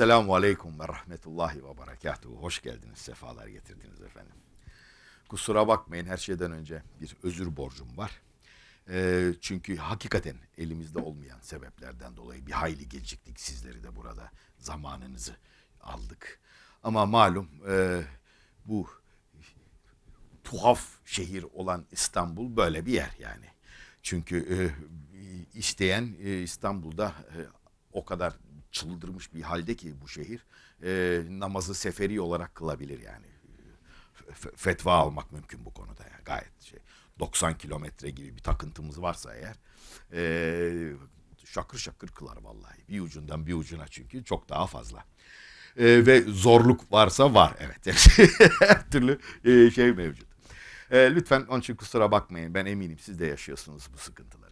Esselamu Aleyküm ve Rahmetullahi ve Berekatuhu. Hoş geldiniz, sefalar getirdiniz efendim. Kusura bakmayın her şeyden önce bir özür borcum var. Ee, çünkü hakikaten elimizde olmayan sebeplerden dolayı bir hayli geciktik. Sizleri de burada zamanınızı aldık. Ama malum e, bu tuhaf şehir olan İstanbul böyle bir yer yani. Çünkü e, isteyen e, İstanbul'da e, o kadar çıldırmış bir halde ki bu şehir e, namazı seferi olarak kılabilir yani. F- fetva almak mümkün bu konuda yani gayet şey. 90 kilometre gibi bir takıntımız varsa eğer e, şakır şakır kılar vallahi. Bir ucundan bir ucuna çünkü çok daha fazla. E, ve zorluk varsa var evet. Her türlü e, şey mevcut. E, lütfen onun için kusura bakmayın. Ben eminim siz de yaşıyorsunuz bu sıkıntıları.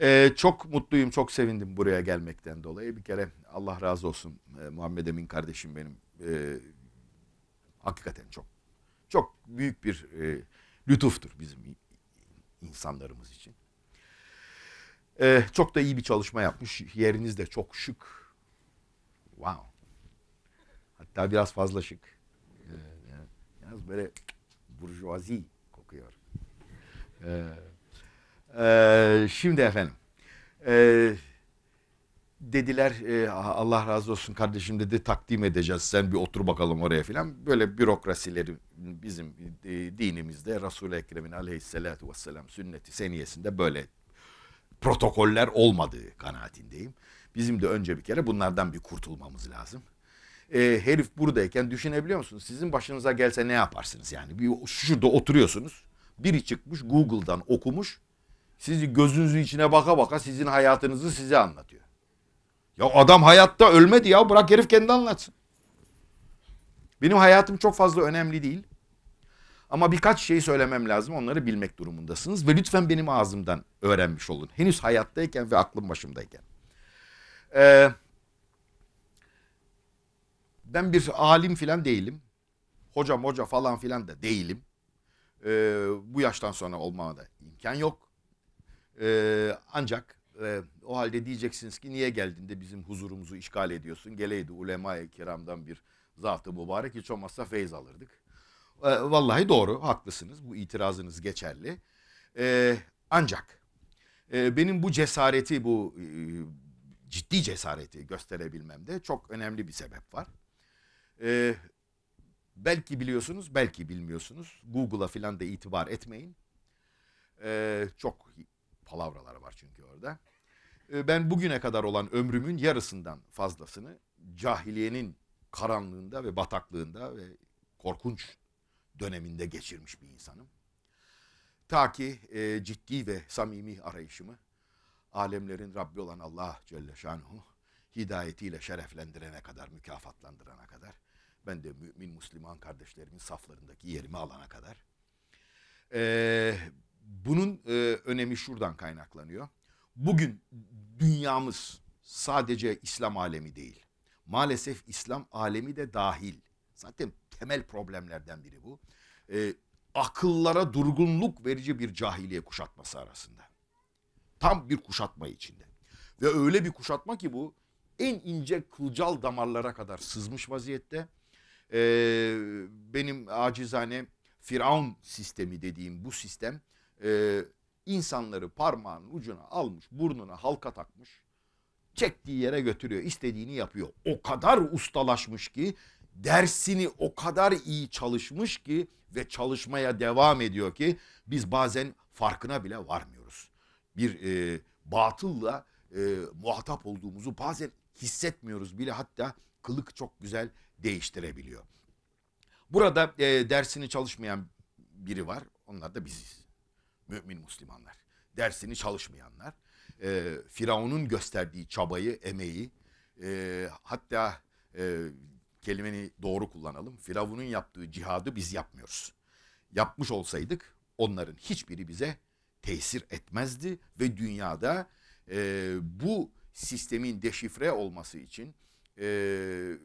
Ee, çok mutluyum, çok sevindim buraya gelmekten dolayı. Bir kere Allah razı olsun ee, Muhammed Emin kardeşim benim. Ee, hakikaten çok çok büyük bir e, lütuftur bizim insanlarımız için. Ee, çok da iyi bir çalışma yapmış. Yeriniz de çok şık. Wow. Hatta biraz fazla şık. Ee, yalnız böyle burjuvazi kokuyor. Ee, ee, şimdi efendim. E, dediler e, Allah razı olsun kardeşim dedi takdim edeceğiz sen bir otur bakalım oraya filan. Böyle bürokrasileri bizim e, dinimizde Resul-i Ekrem'in aleyhissalatu vesselam sünneti seniyesinde böyle protokoller olmadığı kanaatindeyim. Bizim de önce bir kere bunlardan bir kurtulmamız lazım. E, herif buradayken düşünebiliyor musunuz? Sizin başınıza gelse ne yaparsınız yani? Bir, şurada oturuyorsunuz. Biri çıkmış Google'dan okumuş sizi gözünüzün içine baka baka sizin hayatınızı size anlatıyor. Ya adam hayatta ölmedi ya bırak herif kendi anlatsın. Benim hayatım çok fazla önemli değil. Ama birkaç şey söylemem lazım. Onları bilmek durumundasınız ve lütfen benim ağzımdan öğrenmiş olun. Henüz hayattayken ve aklım başımdayken. Ee, ben bir alim filan değilim. Hoca, hoca falan filan da değilim. Ee, bu yaştan sonra olmama da imkan yok. E, ancak e, o halde diyeceksiniz ki niye geldin de bizim huzurumuzu işgal ediyorsun. Geleydi ulema-i kiramdan bir zatı mübarek hiç olmazsa feyz alırdık. E, vallahi doğru haklısınız bu itirazınız geçerli. E, ancak e, benim bu cesareti bu e, ciddi cesareti gösterebilmemde çok önemli bir sebep var. E, belki biliyorsunuz belki bilmiyorsunuz Google'a filan da itibar etmeyin. E, çok palavralar var çünkü orada. Ee, ben bugüne kadar olan ömrümün yarısından fazlasını cahiliyenin karanlığında ve bataklığında ve korkunç döneminde geçirmiş bir insanım. Ta ki e, ciddi ve samimi arayışımı alemlerin Rabbi olan Allah Celle Şanuhu hidayetiyle şereflendirene kadar, mükafatlandırana kadar, ben de mümin Müslüman kardeşlerimin saflarındaki yerimi alana kadar, e, bunun e, önemi şuradan kaynaklanıyor. Bugün dünyamız sadece İslam alemi değil. Maalesef İslam alemi de dahil. Zaten temel problemlerden biri bu. E, akıllara durgunluk verici bir cahiliye kuşatması arasında. Tam bir kuşatma içinde. Ve öyle bir kuşatma ki bu en ince kılcal damarlara kadar sızmış vaziyette. E, benim acizane Firavun sistemi dediğim bu sistem e, insanları parmağının ucuna almış, burnuna halka takmış, çektiği yere götürüyor, istediğini yapıyor. O kadar ustalaşmış ki, dersini o kadar iyi çalışmış ki ve çalışmaya devam ediyor ki biz bazen farkına bile varmıyoruz. Bir e, batılla e, muhatap olduğumuzu bazen hissetmiyoruz bile hatta kılık çok güzel değiştirebiliyor. Burada e, dersini çalışmayan biri var onlar da biziz mümin Müslümanlar. Dersini çalışmayanlar. E, Firavun'un gösterdiği çabayı, emeği e, hatta e, kelimeni doğru kullanalım. Firavun'un yaptığı cihadı biz yapmıyoruz. Yapmış olsaydık onların hiçbiri bize tesir etmezdi ve dünyada e, bu sistemin deşifre olması için e,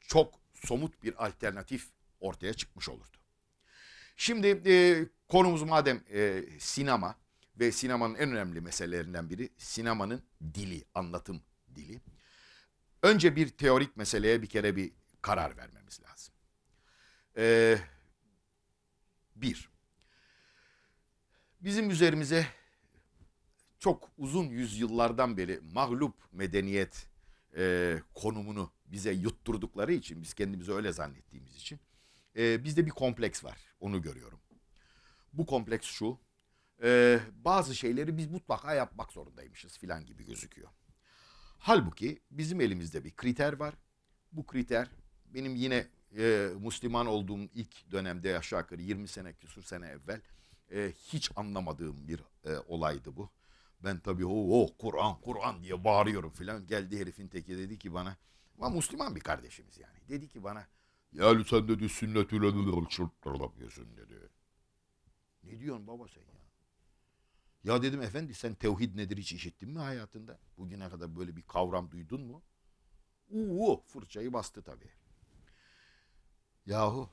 çok somut bir alternatif ortaya çıkmış olurdu. Şimdi e, konumuz madem e, sinema ve sinemanın en önemli meselelerinden biri sinemanın dili, anlatım dili. Önce bir teorik meseleye bir kere bir karar vermemiz lazım. Ee, bir, bizim üzerimize çok uzun yüzyıllardan beri mağlup medeniyet e, konumunu bize yutturdukları için, biz kendimizi öyle zannettiğimiz için e, bizde bir kompleks var. Onu görüyorum. Bu kompleks şu. E, bazı şeyleri biz mutlaka yapmak zorundaymışız filan gibi gözüküyor. Halbuki bizim elimizde bir kriter var. Bu kriter benim yine e, Müslüman olduğum ilk dönemde aşağı yukarı 20 sene küsur sene evvel e, hiç anlamadığım bir e, olaydı bu. Ben tabii o o Kur'an Kur'an diye bağırıyorum filan. Geldi herifin teki dedi ki bana ama Müslüman bir kardeşimiz yani. Dedi ki bana yani sen dedi sünnetüle yapıyorsun dedi. Ne diyorsun baba sen ya? Ya dedim efendi sen tevhid nedir hiç işittin mi hayatında? Bugüne kadar böyle bir kavram duydun mu? Uuu fırçayı bastı tabii. Yahu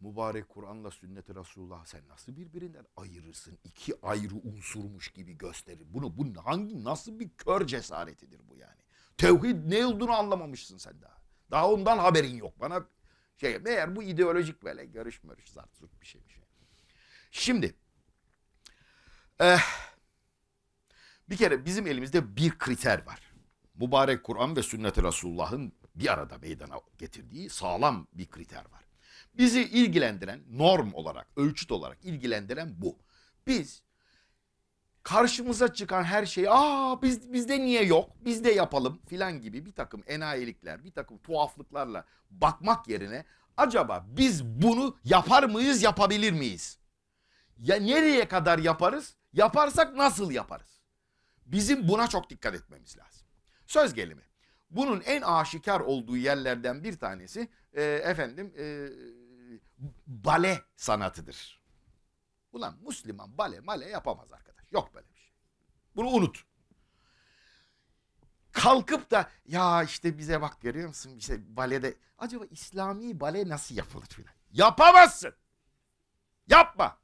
mübarek Kur'an'la sünneti Resulullah sen nasıl birbirinden ayırırsın? İki ayrı unsurmuş gibi gösterir. Bunu bu hangi nasıl bir kör cesaretidir bu yani? Tevhid ne olduğunu anlamamışsın sen daha. Daha ondan haberin yok. Bana şey, meğer bu ideolojik böyle görüş mörüş zart zurt bir şey bir şey. Şimdi eh, bir kere bizim elimizde bir kriter var. Mübarek Kur'an ve sünnet-i Resulullah'ın bir arada meydana getirdiği sağlam bir kriter var. Bizi ilgilendiren norm olarak, ölçüt olarak ilgilendiren bu. Biz karşımıza çıkan her şey aa biz bizde niye yok biz de yapalım filan gibi bir takım enayilikler bir takım tuhaflıklarla bakmak yerine acaba biz bunu yapar mıyız yapabilir miyiz? Ya nereye kadar yaparız yaparsak nasıl yaparız? Bizim buna çok dikkat etmemiz lazım. Söz gelimi bunun en aşikar olduğu yerlerden bir tanesi e, efendim e, bale sanatıdır. Ulan Müslüman bale male yapamaz arkadaşlar. Yok böyle bir şey. Bunu unut. Kalkıp da ya işte bize bak görüyor musun işte balede acaba İslami bale nasıl yapılır filan. Yapamazsın. Yapma.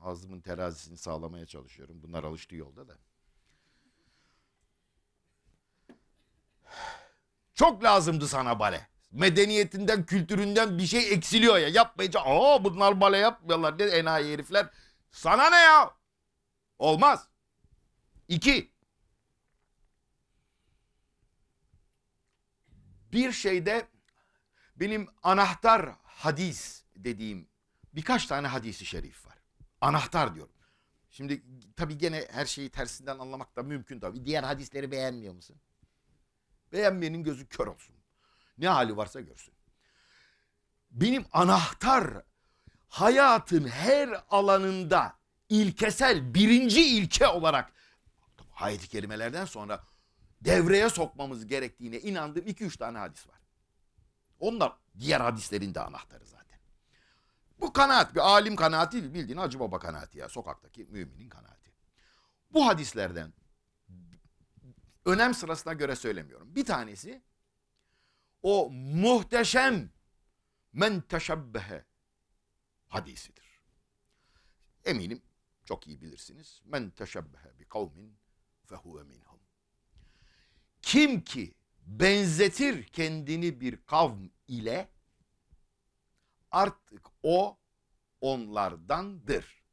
Ağzımın terazisini sağlamaya çalışıyorum. Bunlar alıştığı yolda da. Çok lazımdı sana bale medeniyetinden, kültüründen bir şey eksiliyor ya. Yapmayınca aa bunlar bale yapmıyorlar diye enayi herifler. Sana ne ya? Olmaz. İki. Bir şeyde benim anahtar hadis dediğim birkaç tane hadisi şerif var. Anahtar diyorum. Şimdi tabii gene her şeyi tersinden anlamak da mümkün tabii. Diğer hadisleri beğenmiyor musun? Beğenmeyenin gözü kör olsun. Ne hali varsa görsün. Benim anahtar hayatın her alanında ilkesel birinci ilke olarak ayet-i kerimelerden sonra devreye sokmamız gerektiğine inandığım iki üç tane hadis var. Onlar diğer hadislerin de anahtarı zaten. Bu kanaat bir alim kanaati değil bildiğin Hacı Baba kanaati ya sokaktaki müminin kanaati. Bu hadislerden önem sırasına göre söylemiyorum. Bir tanesi o muhteşem men teşebbehe hadisidir. Eminim çok iyi bilirsiniz. Men teşebbehe bi kavmin fehuve minhum. Kim ki benzetir kendini bir kavm ile artık o onlardandır.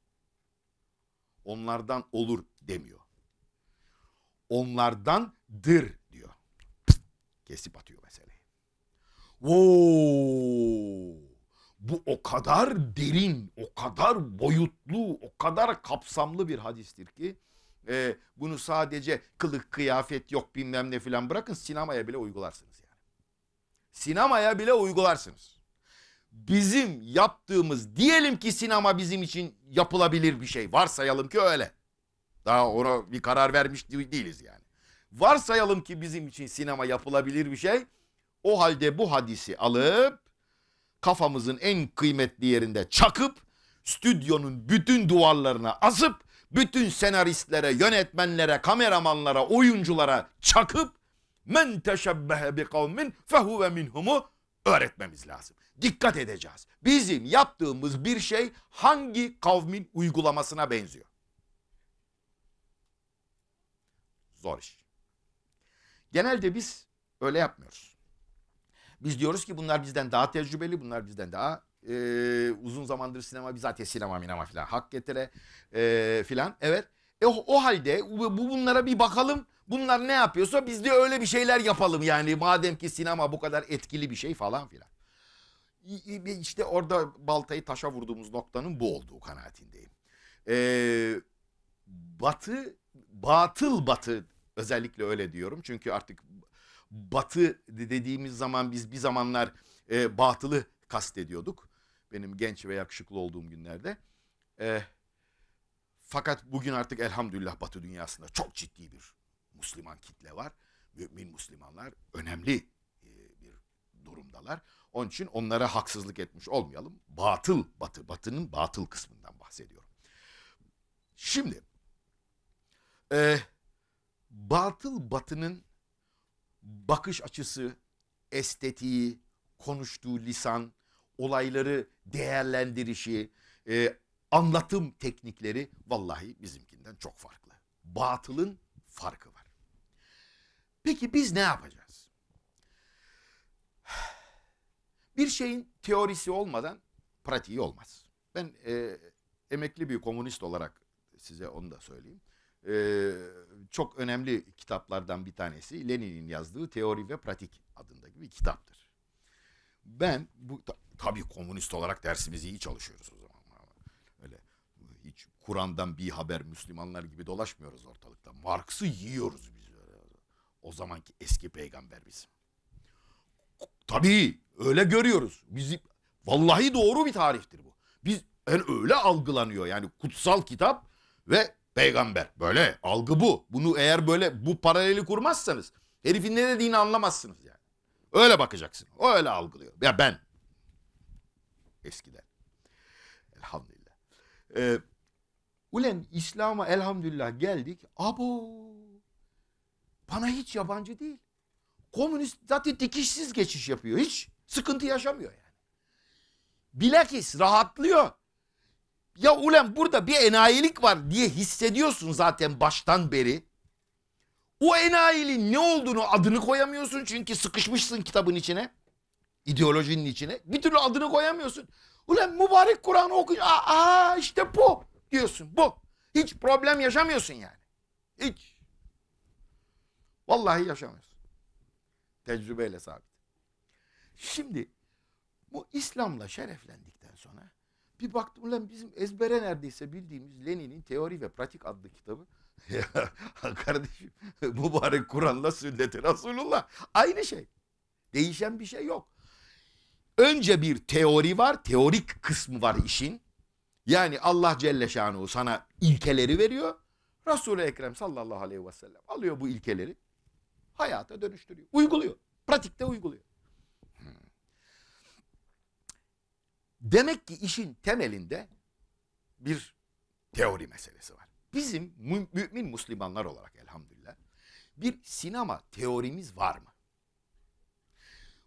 Onlardan olur demiyor. Onlardandır diyor. Kesip atıyor mesela. Bu o kadar derin, o kadar boyutlu, o kadar kapsamlı bir hadistir ki e, bunu sadece kılık kıyafet yok bilmem ne filan bırakın sinemaya bile uygularsınız yani. Sinemaya bile uygularsınız. Bizim yaptığımız diyelim ki sinema bizim için yapılabilir bir şey. Varsayalım ki öyle. Daha ona bir karar vermiş değiliz yani. Varsayalım ki bizim için sinema yapılabilir bir şey o halde bu hadisi alıp kafamızın en kıymetli yerinde çakıp stüdyonun bütün duvarlarına asıp bütün senaristlere, yönetmenlere, kameramanlara, oyunculara çakıp men teşebbehe bi kavmin fehuve minhumu öğretmemiz lazım. Dikkat edeceğiz. Bizim yaptığımız bir şey hangi kavmin uygulamasına benziyor? Zor iş. Genelde biz öyle yapmıyoruz. Biz diyoruz ki bunlar bizden daha tecrübeli, bunlar bizden daha e, uzun zamandır sinema, bizatihi sinema, minema filan hak getire e, filan. Evet. E, o, halde bu bunlara bir bakalım. Bunlar ne yapıyorsa biz de öyle bir şeyler yapalım yani madem ki sinema bu kadar etkili bir şey falan filan. İşte orada baltayı taşa vurduğumuz noktanın bu olduğu kanaatindeyim. Ee, batı, batıl batı özellikle öyle diyorum. Çünkü artık batı dediğimiz zaman biz bir zamanlar e, batılı kastediyorduk. Benim genç ve yakışıklı olduğum günlerde. E, fakat bugün artık elhamdülillah batı dünyasında çok ciddi bir Müslüman kitle var. Mümin Müslümanlar önemli e, bir durumdalar. Onun için onlara haksızlık etmiş olmayalım. Batıl batı, batının batıl kısmından bahsediyorum. Şimdi e, batıl batının bakış açısı, estetiği, konuştuğu lisan, olayları değerlendirişi, e, anlatım teknikleri vallahi bizimkinden çok farklı. Batılın farkı var. Peki biz ne yapacağız? Bir şeyin teorisi olmadan pratiği olmaz. Ben e, emekli bir komünist olarak size onu da söyleyeyim e, çok önemli kitaplardan bir tanesi Lenin'in yazdığı Teori ve Pratik adındaki bir kitaptır. Ben bu ta, tabii komünist olarak dersimizi iyi çalışıyoruz o zaman. Öyle hiç Kur'an'dan bir haber Müslümanlar gibi dolaşmıyoruz ortalıkta. Marx'ı yiyoruz biz. O zamanki eski peygamber bizim. Tabii öyle görüyoruz. Bizi vallahi doğru bir tarihtir bu. Biz yani öyle algılanıyor yani kutsal kitap ve peygamber. Böyle algı bu. Bunu eğer böyle bu paraleli kurmazsanız herifin ne dediğini anlamazsınız yani. Öyle bakacaksın. O öyle algılıyor. Ya ben eskiden. Elhamdülillah. Ee, ulen İslam'a elhamdülillah geldik. Abo bana hiç yabancı değil. Komünist zaten dikişsiz geçiş yapıyor. Hiç sıkıntı yaşamıyor yani. Bilakis rahatlıyor. Ya ulan burada bir enayilik var diye hissediyorsun zaten baştan beri. O enayiliğin ne olduğunu adını koyamıyorsun çünkü sıkışmışsın kitabın içine. ideolojinin içine. Bir türlü adını koyamıyorsun. Ulan mübarek Kur'an'ı okuyor, Aa, aa işte bu diyorsun bu. Hiç problem yaşamıyorsun yani. Hiç. Vallahi yaşamıyorsun. Tecrübeyle sabit. Şimdi bu İslam'la şereflendikten sonra bir baktım lan bizim ezbere neredeyse bildiğimiz Lenin'in Teori ve Pratik adlı kitabı. ya kardeşim mübarek Kur'an'la sünneti Resulullah aynı şey. Değişen bir şey yok. Önce bir teori var, teorik kısmı var işin. Yani Allah Celle Şanuhu sana ilkeleri veriyor. Resul-i Ekrem sallallahu aleyhi ve sellem alıyor bu ilkeleri. Hayata dönüştürüyor. Uyguluyor. Pratikte uyguluyor. Demek ki işin temelinde bir teori meselesi var. Bizim mü mümin Müslümanlar olarak elhamdülillah bir sinema teorimiz var mı?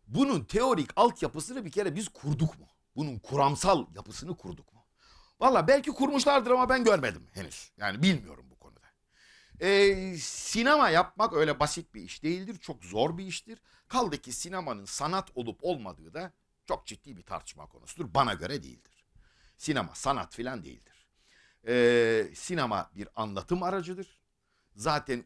Bunun teorik altyapısını bir kere biz kurduk mu? Bunun kuramsal yapısını kurduk mu? Valla belki kurmuşlardır ama ben görmedim henüz. Yani bilmiyorum bu konuda. Ee, sinema yapmak öyle basit bir iş değildir. Çok zor bir iştir. Kaldı ki sinemanın sanat olup olmadığı da çok ciddi bir tartışma konusudur. Bana göre değildir. Sinema sanat filan değildir. Ee, sinema bir anlatım aracıdır. Zaten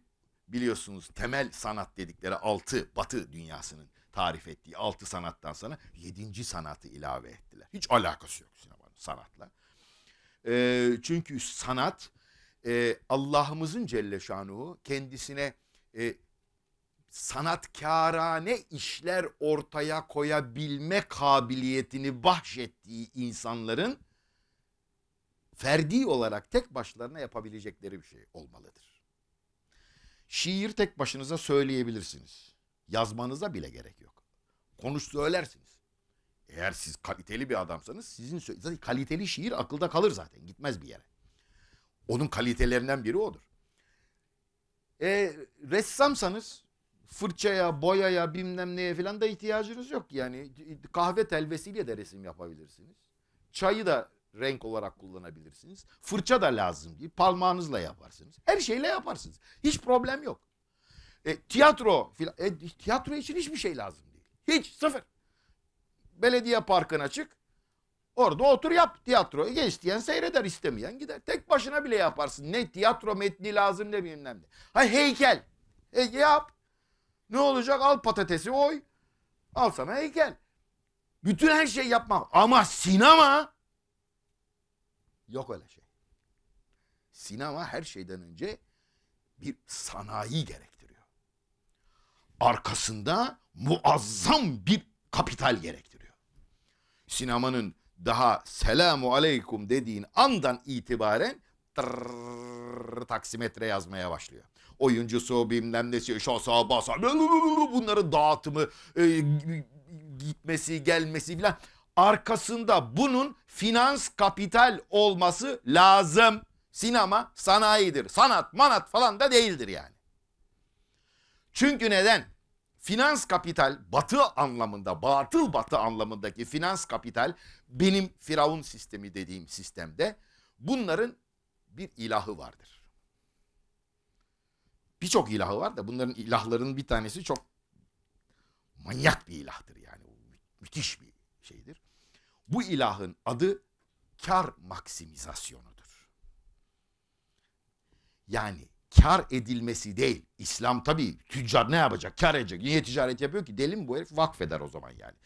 biliyorsunuz temel sanat dedikleri altı batı dünyasının tarif ettiği altı sanattan sonra yedinci sanatı ilave ettiler. Hiç alakası yok sinemanın sanatla. Ee, çünkü sanat e, Allah'ımızın Celle Şanuhu kendisine e, sanatkarane işler ortaya koyabilme kabiliyetini bahşettiği insanların ferdi olarak tek başlarına yapabilecekleri bir şey olmalıdır. Şiir tek başınıza söyleyebilirsiniz. Yazmanıza bile gerek yok. Konuş söylersiniz. Eğer siz kaliteli bir adamsanız sizin zaten kaliteli şiir akılda kalır zaten gitmez bir yere. Onun kalitelerinden biri odur. E, ressamsanız fırçaya, boyaya, bilmem neye falan da ihtiyacınız yok. Yani kahve telvesiyle de resim yapabilirsiniz. Çayı da renk olarak kullanabilirsiniz. Fırça da lazım değil. Parmağınızla yaparsınız. Her şeyle yaparsınız. Hiç problem yok. E, tiyatro filan. E, tiyatro için hiçbir şey lazım değil. Hiç sıfır. Belediye parkına çık. Orada otur yap tiyatroyu. Ya isteyen seyreder istemeyen gider. Tek başına bile yaparsın. Ne tiyatro metni lazım ne bilmem ne. Ha heykel. E, yap. Ne olacak? Al patatesi oy. Al sana heykel. Bütün her şey yapmam. Ama sinema yok öyle şey. Sinema her şeyden önce bir sanayi gerektiriyor. Arkasında muazzam bir kapital gerektiriyor. Sinemanın daha selamu aleykum dediğin andan itibaren tırrr, taksimetre yazmaya başlıyor oyuncusu bilmem nesi şasa basa bunların dağıtımı e, gitmesi gelmesi filan arkasında bunun finans kapital olması lazım. Sinema sanayidir. Sanat manat falan da değildir yani. Çünkü neden? Finans kapital batı anlamında, batıl batı anlamındaki finans kapital benim firavun sistemi dediğim sistemde bunların bir ilahı vardır. Birçok ilahı var da bunların ilahlarının bir tanesi çok manyak bir ilahtır yani. Müthiş bir şeydir. Bu ilahın adı kar maksimizasyonudur. Yani kar edilmesi değil. İslam tabii tüccar ne yapacak? Kar edecek. Niye ticaret yapıyor ki? delim bu herif? Vakfeder o zaman yani.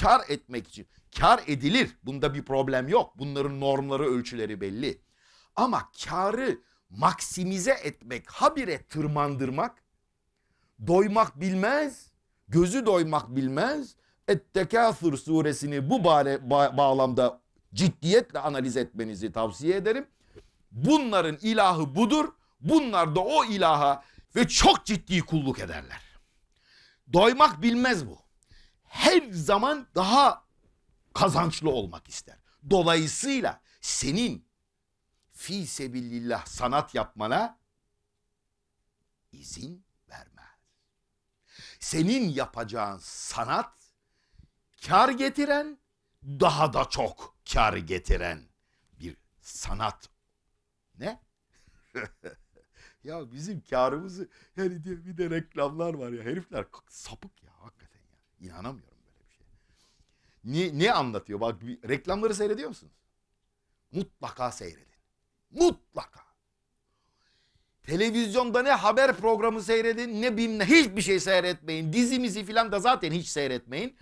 Kar etmek için. Kar edilir. Bunda bir problem yok. Bunların normları, ölçüleri belli. Ama karı maksimize etmek, habire tırmandırmak, doymak bilmez, gözü doymak bilmez. Ettekâfur suresini bu ba- bağlamda ciddiyetle analiz etmenizi tavsiye ederim. Bunların ilahı budur. Bunlar da o ilaha ve çok ciddi kulluk ederler. Doymak bilmez bu. Her zaman daha kazançlı olmak ister. Dolayısıyla senin fi sebilillah sanat yapmana izin vermez. Senin yapacağın sanat kar getiren daha da çok kar getiren bir sanat. Ne? ya bizim karımızı yani diye bir de reklamlar var ya herifler sapık ya hakikaten ya. İnanamıyorum böyle bir şey. Ne, ne anlatıyor? Bak reklamları seyrediyor musunuz? Mutlaka seyredin. Mutlaka. Televizyonda ne haber programı seyredin ne bilmem ne hiçbir şey seyretmeyin. Dizimizi filan da zaten hiç seyretmeyin.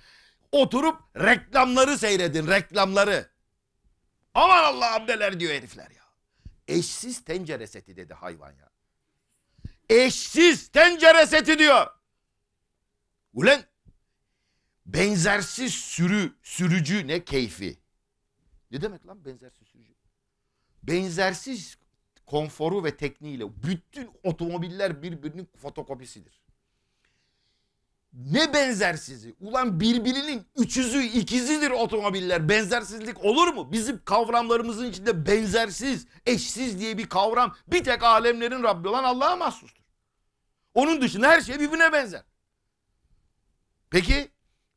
Oturup reklamları seyredin reklamları. Aman Allah'ım neler diyor herifler ya. Eşsiz tencere seti dedi hayvan ya. Eşsiz tencere seti diyor. Ulan benzersiz sürü, sürücü ne keyfi. Ne demek lan benzersiz sürücü? benzersiz konforu ve tekniğiyle bütün otomobiller birbirinin fotokopisidir. Ne benzersizi? Ulan birbirinin üçüzü ikizidir otomobiller. Benzersizlik olur mu? Bizim kavramlarımızın içinde benzersiz, eşsiz diye bir kavram bir tek alemlerin Rabbi olan Allah'a mahsustur. Onun dışında her şey birbirine benzer. Peki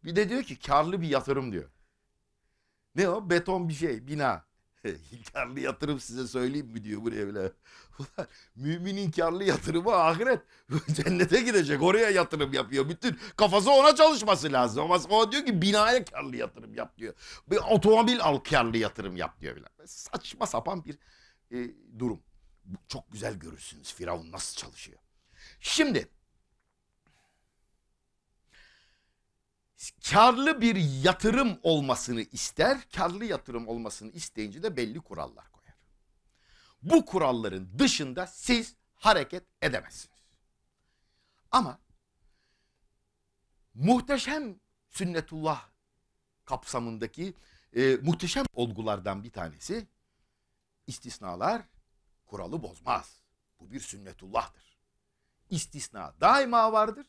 bir de diyor ki karlı bir yatırım diyor. Ne o? Beton bir şey, bina. İnkarlı yatırım size söyleyeyim mi diyor buraya bile. Ulan mümin inkarlı yatırımı ahiret. Cennete gidecek oraya yatırım yapıyor. Bütün kafası ona çalışması lazım. Ama o diyor ki binaya karlı yatırım yap diyor. Bir otomobil al karlı yatırım yap diyor bile. Saçma sapan bir e, durum. Çok güzel görürsünüz Firavun nasıl çalışıyor. Şimdi karlı bir yatırım olmasını ister. Karlı yatırım olmasını isteyince de belli kurallar koyar. Bu kuralların dışında siz hareket edemezsiniz. Ama muhteşem sünnetullah kapsamındaki e, muhteşem olgulardan bir tanesi istisnalar kuralı bozmaz. Bu bir sünnetullah'tır. İstisna daima vardır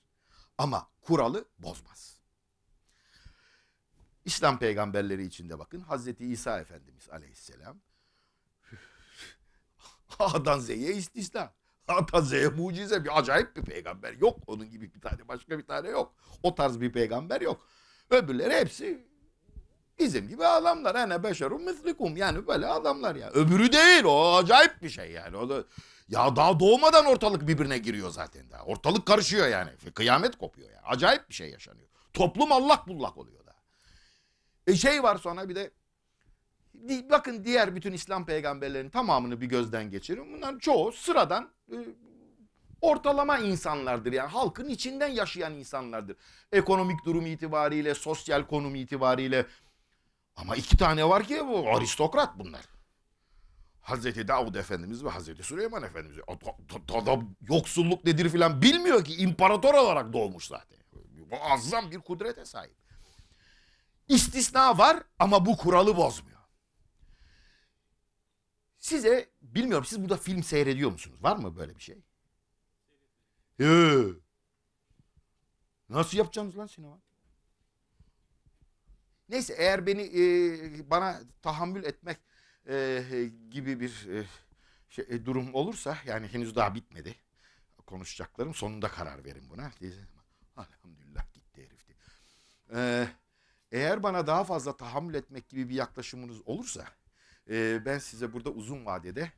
ama kuralı bozmaz. İslam peygamberleri içinde bakın Hazreti İsa Efendimiz aleyhisselam A'dan Z'ye istisna. A'dan Z'ye mucize bir acayip bir peygamber yok. Onun gibi bir tane başka bir tane yok. O tarz bir peygamber yok. Öbürleri hepsi bizim gibi adamlar. Ene beşerum mislikum yani böyle adamlar ya. Öbürü değil o acayip bir şey yani. O da, ya daha doğmadan ortalık birbirine giriyor zaten daha. Ortalık karışıyor yani. Kıyamet kopuyor ya Acayip bir şey yaşanıyor. Toplum allak bullak oluyor. E şey var sonra bir de bakın diğer bütün İslam peygamberlerinin tamamını bir gözden geçirin. Bunların çoğu sıradan e, ortalama insanlardır. Yani halkın içinden yaşayan insanlardır. Ekonomik durum itibariyle, sosyal konum itibariyle. Ama iki tane var ki bu aristokrat bunlar. Hazreti Davud Efendimiz ve Hazreti Süleyman Efendimiz. Adam yoksulluk nedir filan bilmiyor ki imparator olarak doğmuş zaten. azam bir kudrete sahip. İstisna var ama bu kuralı bozmuyor. Size bilmiyorum siz burada film seyrediyor musunuz? Var mı böyle bir şey? Ee, nasıl yapacaksınız lan sinema? Neyse eğer beni e, bana tahammül etmek e, gibi bir e, şey, e, durum olursa yani henüz daha bitmedi konuşacaklarım sonunda karar verin buna. Alhamdülillah gitti herifti. Ee, eğer bana daha fazla tahammül etmek gibi bir yaklaşımınız olursa e, ben size burada uzun vadede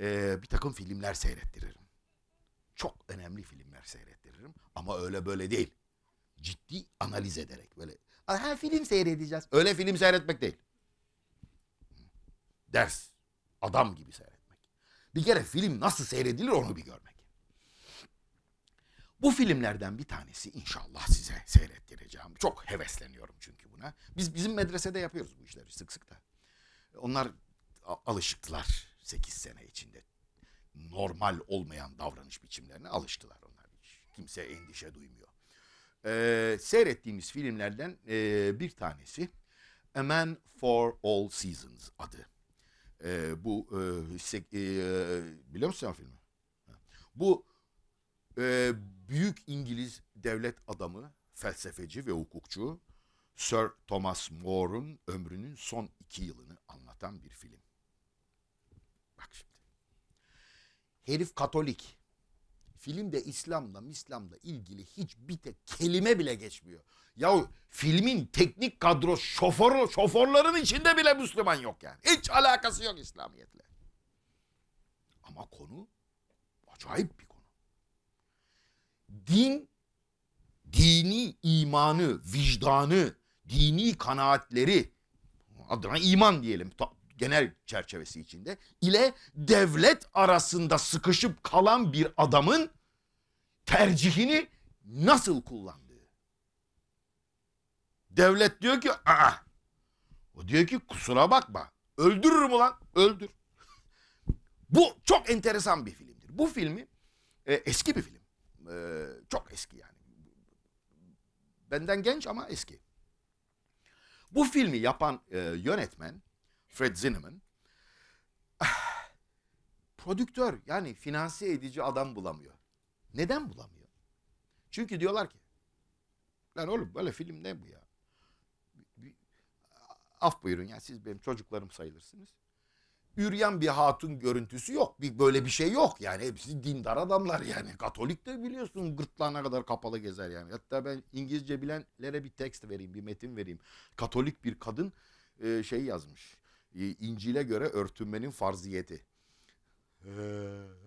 e, bir takım filmler seyrettiririm. Çok önemli filmler seyrettiririm ama öyle böyle değil. Ciddi analiz ederek böyle her film seyredeceğiz. Öyle film seyretmek değil. Ders. Adam gibi seyretmek. Bir kere film nasıl seyredilir onu bir görmek. Bu filmlerden bir tanesi inşallah size seyrettireceğim. Çok hevesleniyorum buna. Biz bizim medresede yapıyoruz bu işleri sık sık da. Onlar alışıktılar 8 sene içinde. Normal olmayan davranış biçimlerine alıştılar onlar. Hiç kimse endişe duymuyor. Ee, seyrettiğimiz filmlerden e, bir tanesi A Man for All Seasons adı. Ee, bu e, e, biliyor musun sen filmi? Bu e, büyük İngiliz devlet adamı, felsefeci ve hukukçu Sir Thomas More'un ömrünün son iki yılını anlatan bir film. Bak şimdi. Herif Katolik. Filmde İslam'la mislamla ilgili hiçbir tek kelime bile geçmiyor. Yahu filmin teknik kadro şoför, şoförlerin içinde bile Müslüman yok yani. Hiç alakası yok İslamiyet'le. Ama konu acayip bir konu. Din dini imanı, vicdanı, dini kanaatleri adına iman diyelim genel çerçevesi içinde ile devlet arasında sıkışıp kalan bir adamın tercihini nasıl kullandığı. Devlet diyor ki aa o diyor ki kusura bakma öldürürüm ulan öldür. Bu çok enteresan bir filmdir. Bu filmi e, eski bir film. E, çok eski yani. Benden genç ama eski. Bu filmi yapan e, yönetmen Fred Zinnemann prodüktör yani finanse edici adam bulamıyor. Neden bulamıyor? Çünkü diyorlar ki lan oğlum böyle film ne bu ya? Af buyurun ya siz benim çocuklarım sayılırsınız. Üryan bir hatun görüntüsü yok. Bir, böyle bir şey yok yani. Hepsi dindar adamlar yani. Katolik de biliyorsun gırtlağına kadar kapalı gezer yani. Hatta ben İngilizce bilenlere bir tekst vereyim, bir metin vereyim. Katolik bir kadın e, şey yazmış. E, İncil'e göre örtünmenin farziyeti. Ee,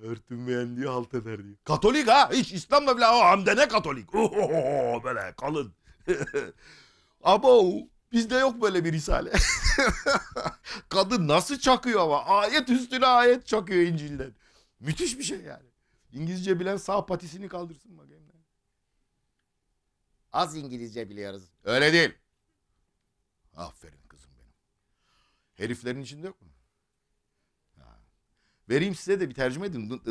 örtünmeyen diyor halt eder diyor. Katolik ha hiç İslam'la bile o hamde katolik. Ohoho, böyle kalın. Abo Bizde yok böyle bir risale. Kadın nasıl çakıyor ama ayet üstüne ayet çakıyor İncil'den. Müthiş bir şey yani. İngilizce bilen sağ patisini kaldırsın bakayım. Az İngilizce biliyoruz. Öyle değil. Aferin kızım benim. Heriflerin içinde yok mu? Ha. Vereyim size de bir tercüme edin.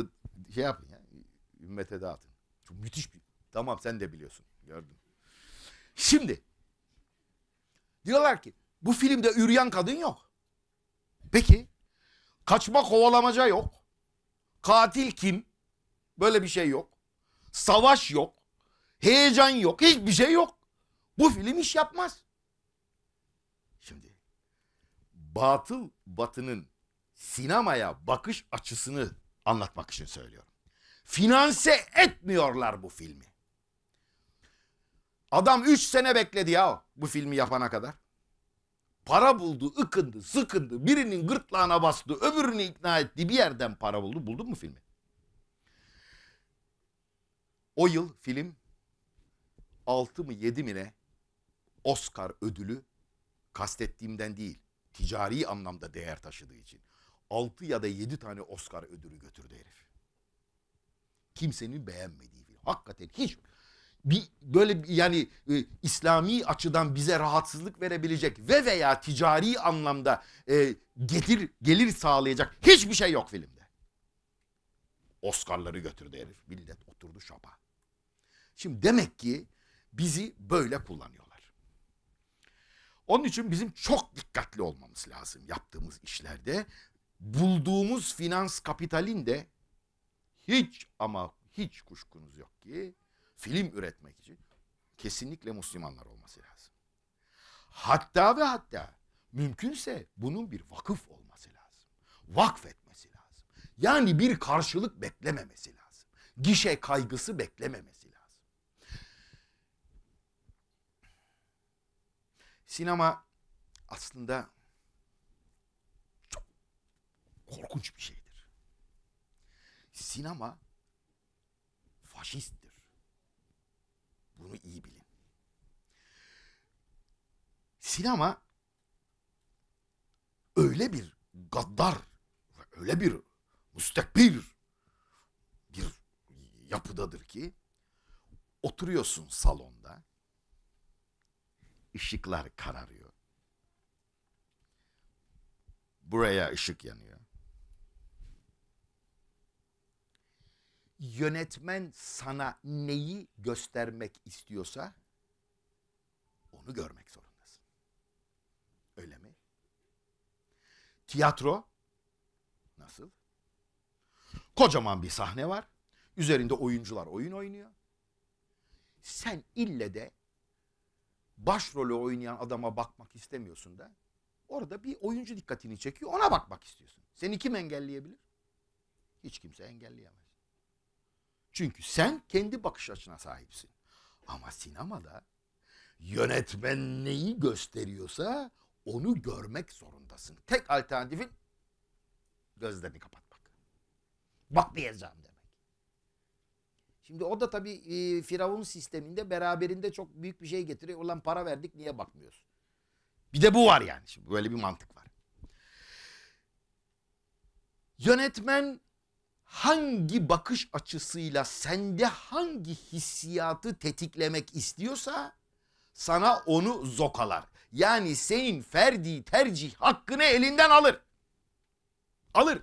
Şey yapın ya. Ümmete dağıtın. Çok müthiş bir. Tamam sen de biliyorsun. Gördüm. Şimdi Diyorlar ki bu filmde üryan kadın yok. Peki kaçma kovalamaca yok. Katil kim? Böyle bir şey yok. Savaş yok. Heyecan yok. Hiçbir şey yok. Bu film iş yapmaz. Şimdi batıl batının sinemaya bakış açısını anlatmak için söylüyorum. Finanse etmiyorlar bu filmi. Adam 3 sene bekledi ya bu filmi yapana kadar. Para buldu, ıkındı, sıkındı. Birinin gırtlağına bastı, öbürünü ikna etti. Bir yerden para buldu. Buldun mu filmi? O yıl film 6 mı 7 mi ne Oscar ödülü kastettiğimden değil. Ticari anlamda değer taşıdığı için. 6 ya da 7 tane Oscar ödülü götürdü herif. Kimsenin beğenmediği film. Hakikaten hiç bir böyle yani e, İslami açıdan bize rahatsızlık verebilecek ve veya ticari anlamda e, getir gelir sağlayacak hiçbir şey yok filmde. Oscar'ları götürdü herif. Millet oturdu şapa. Şimdi demek ki bizi böyle kullanıyorlar. Onun için bizim çok dikkatli olmamız lazım yaptığımız işlerde. Bulduğumuz finans kapitalin de hiç ama hiç kuşkunuz yok ki film üretmek için kesinlikle Müslümanlar olması lazım. Hatta ve hatta mümkünse bunun bir vakıf olması lazım. Vakfetmesi lazım. Yani bir karşılık beklememesi lazım. Gişe kaygısı beklememesi lazım. Sinema aslında çok korkunç bir şeydir. Sinema faşist bunu iyi bilin. Sinema öyle bir gaddar ve öyle bir müstekbir bir yapıdadır ki oturuyorsun salonda ışıklar kararıyor. Buraya ışık yanıyor. yönetmen sana neyi göstermek istiyorsa onu görmek zorundasın. Öyle mi? Tiyatro nasıl? Kocaman bir sahne var. Üzerinde oyuncular oyun oynuyor. Sen ille de başrolü oynayan adama bakmak istemiyorsun da orada bir oyuncu dikkatini çekiyor ona bakmak istiyorsun. Seni kim engelleyebilir? Hiç kimse engelleyemez. Çünkü sen kendi bakış açına sahipsin. Ama sinemada yönetmen neyi gösteriyorsa onu görmek zorundasın. Tek alternatifin gözlerini kapatmak. Bakmayacağım demek. Şimdi o da tabii e, Firavun sisteminde beraberinde çok büyük bir şey getiriyor. Ulan para verdik niye bakmıyoruz? Bir de bu var yani. Şimdi böyle bir mantık var. Yönetmen hangi bakış açısıyla sende hangi hissiyatı tetiklemek istiyorsa sana onu zokalar. Yani senin ferdi tercih hakkını elinden alır. Alır.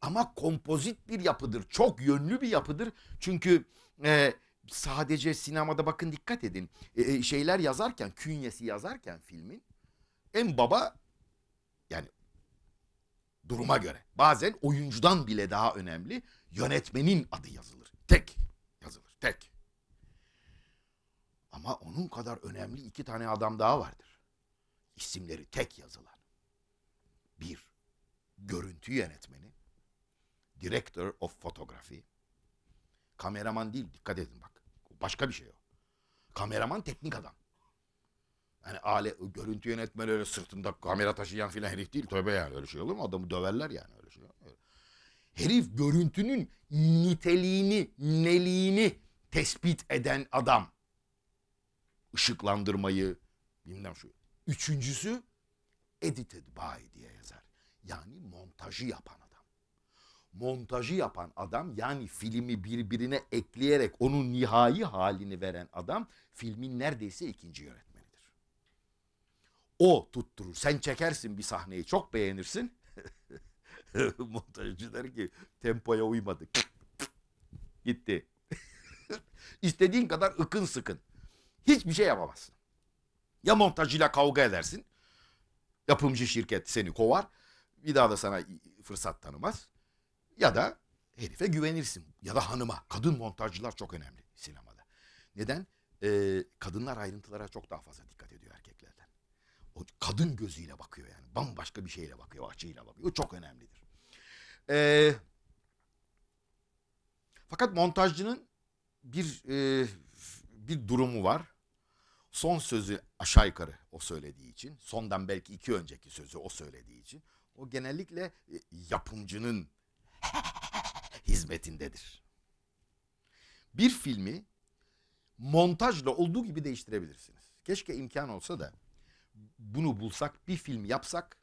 Ama kompozit bir yapıdır. Çok yönlü bir yapıdır. Çünkü e, sadece sinemada bakın dikkat edin. E, e şeyler yazarken, künyesi yazarken filmin en baba yani Duruma göre. Bazen oyuncudan bile daha önemli yönetmenin adı yazılır. Tek yazılır. Tek. Ama onun kadar önemli iki tane adam daha vardır. İsimleri tek yazılan. Bir, görüntü yönetmeni. Director of Photography. Kameraman değil dikkat edin bak. Başka bir şey o. Kameraman teknik adam. Yani aile, görüntü öyle sırtında kamera taşıyan filan herif değil. Tövbe yani öyle şey olur mu? Adamı döverler yani öyle şey. Herif görüntünün niteliğini, neliğini tespit eden adam. Işıklandırmayı, bilmem şu. Üçüncüsü edited by diye yazar. Yani montajı yapan adam. Montajı yapan adam yani filmi birbirine ekleyerek onun nihai halini veren adam filmin neredeyse ikinci yönetmeni o tutturur. Sen çekersin bir sahneyi çok beğenirsin. Montajcı der ki tempoya uymadık. Gitti. İstediğin kadar ıkın sıkın. Hiçbir şey yapamazsın. Ya montajcıyla kavga edersin. Yapımcı şirket seni kovar. Bir daha da sana fırsat tanımaz. Ya da herife güvenirsin. Ya da hanıma. Kadın montajcılar çok önemli sinemada. Neden? Ee, kadınlar ayrıntılara çok daha fazla dikkat ediyor erkek. O kadın gözüyle bakıyor yani. Bambaşka bir şeyle bakıyor, açıyla bakıyor. O çok önemlidir. Ee, fakat montajcının bir e, bir durumu var. Son sözü aşağı yukarı o söylediği için, sondan belki iki önceki sözü o söylediği için o genellikle e, yapımcının hizmetindedir. Bir filmi montajla olduğu gibi değiştirebilirsiniz. Keşke imkan olsa da bunu bulsak bir film yapsak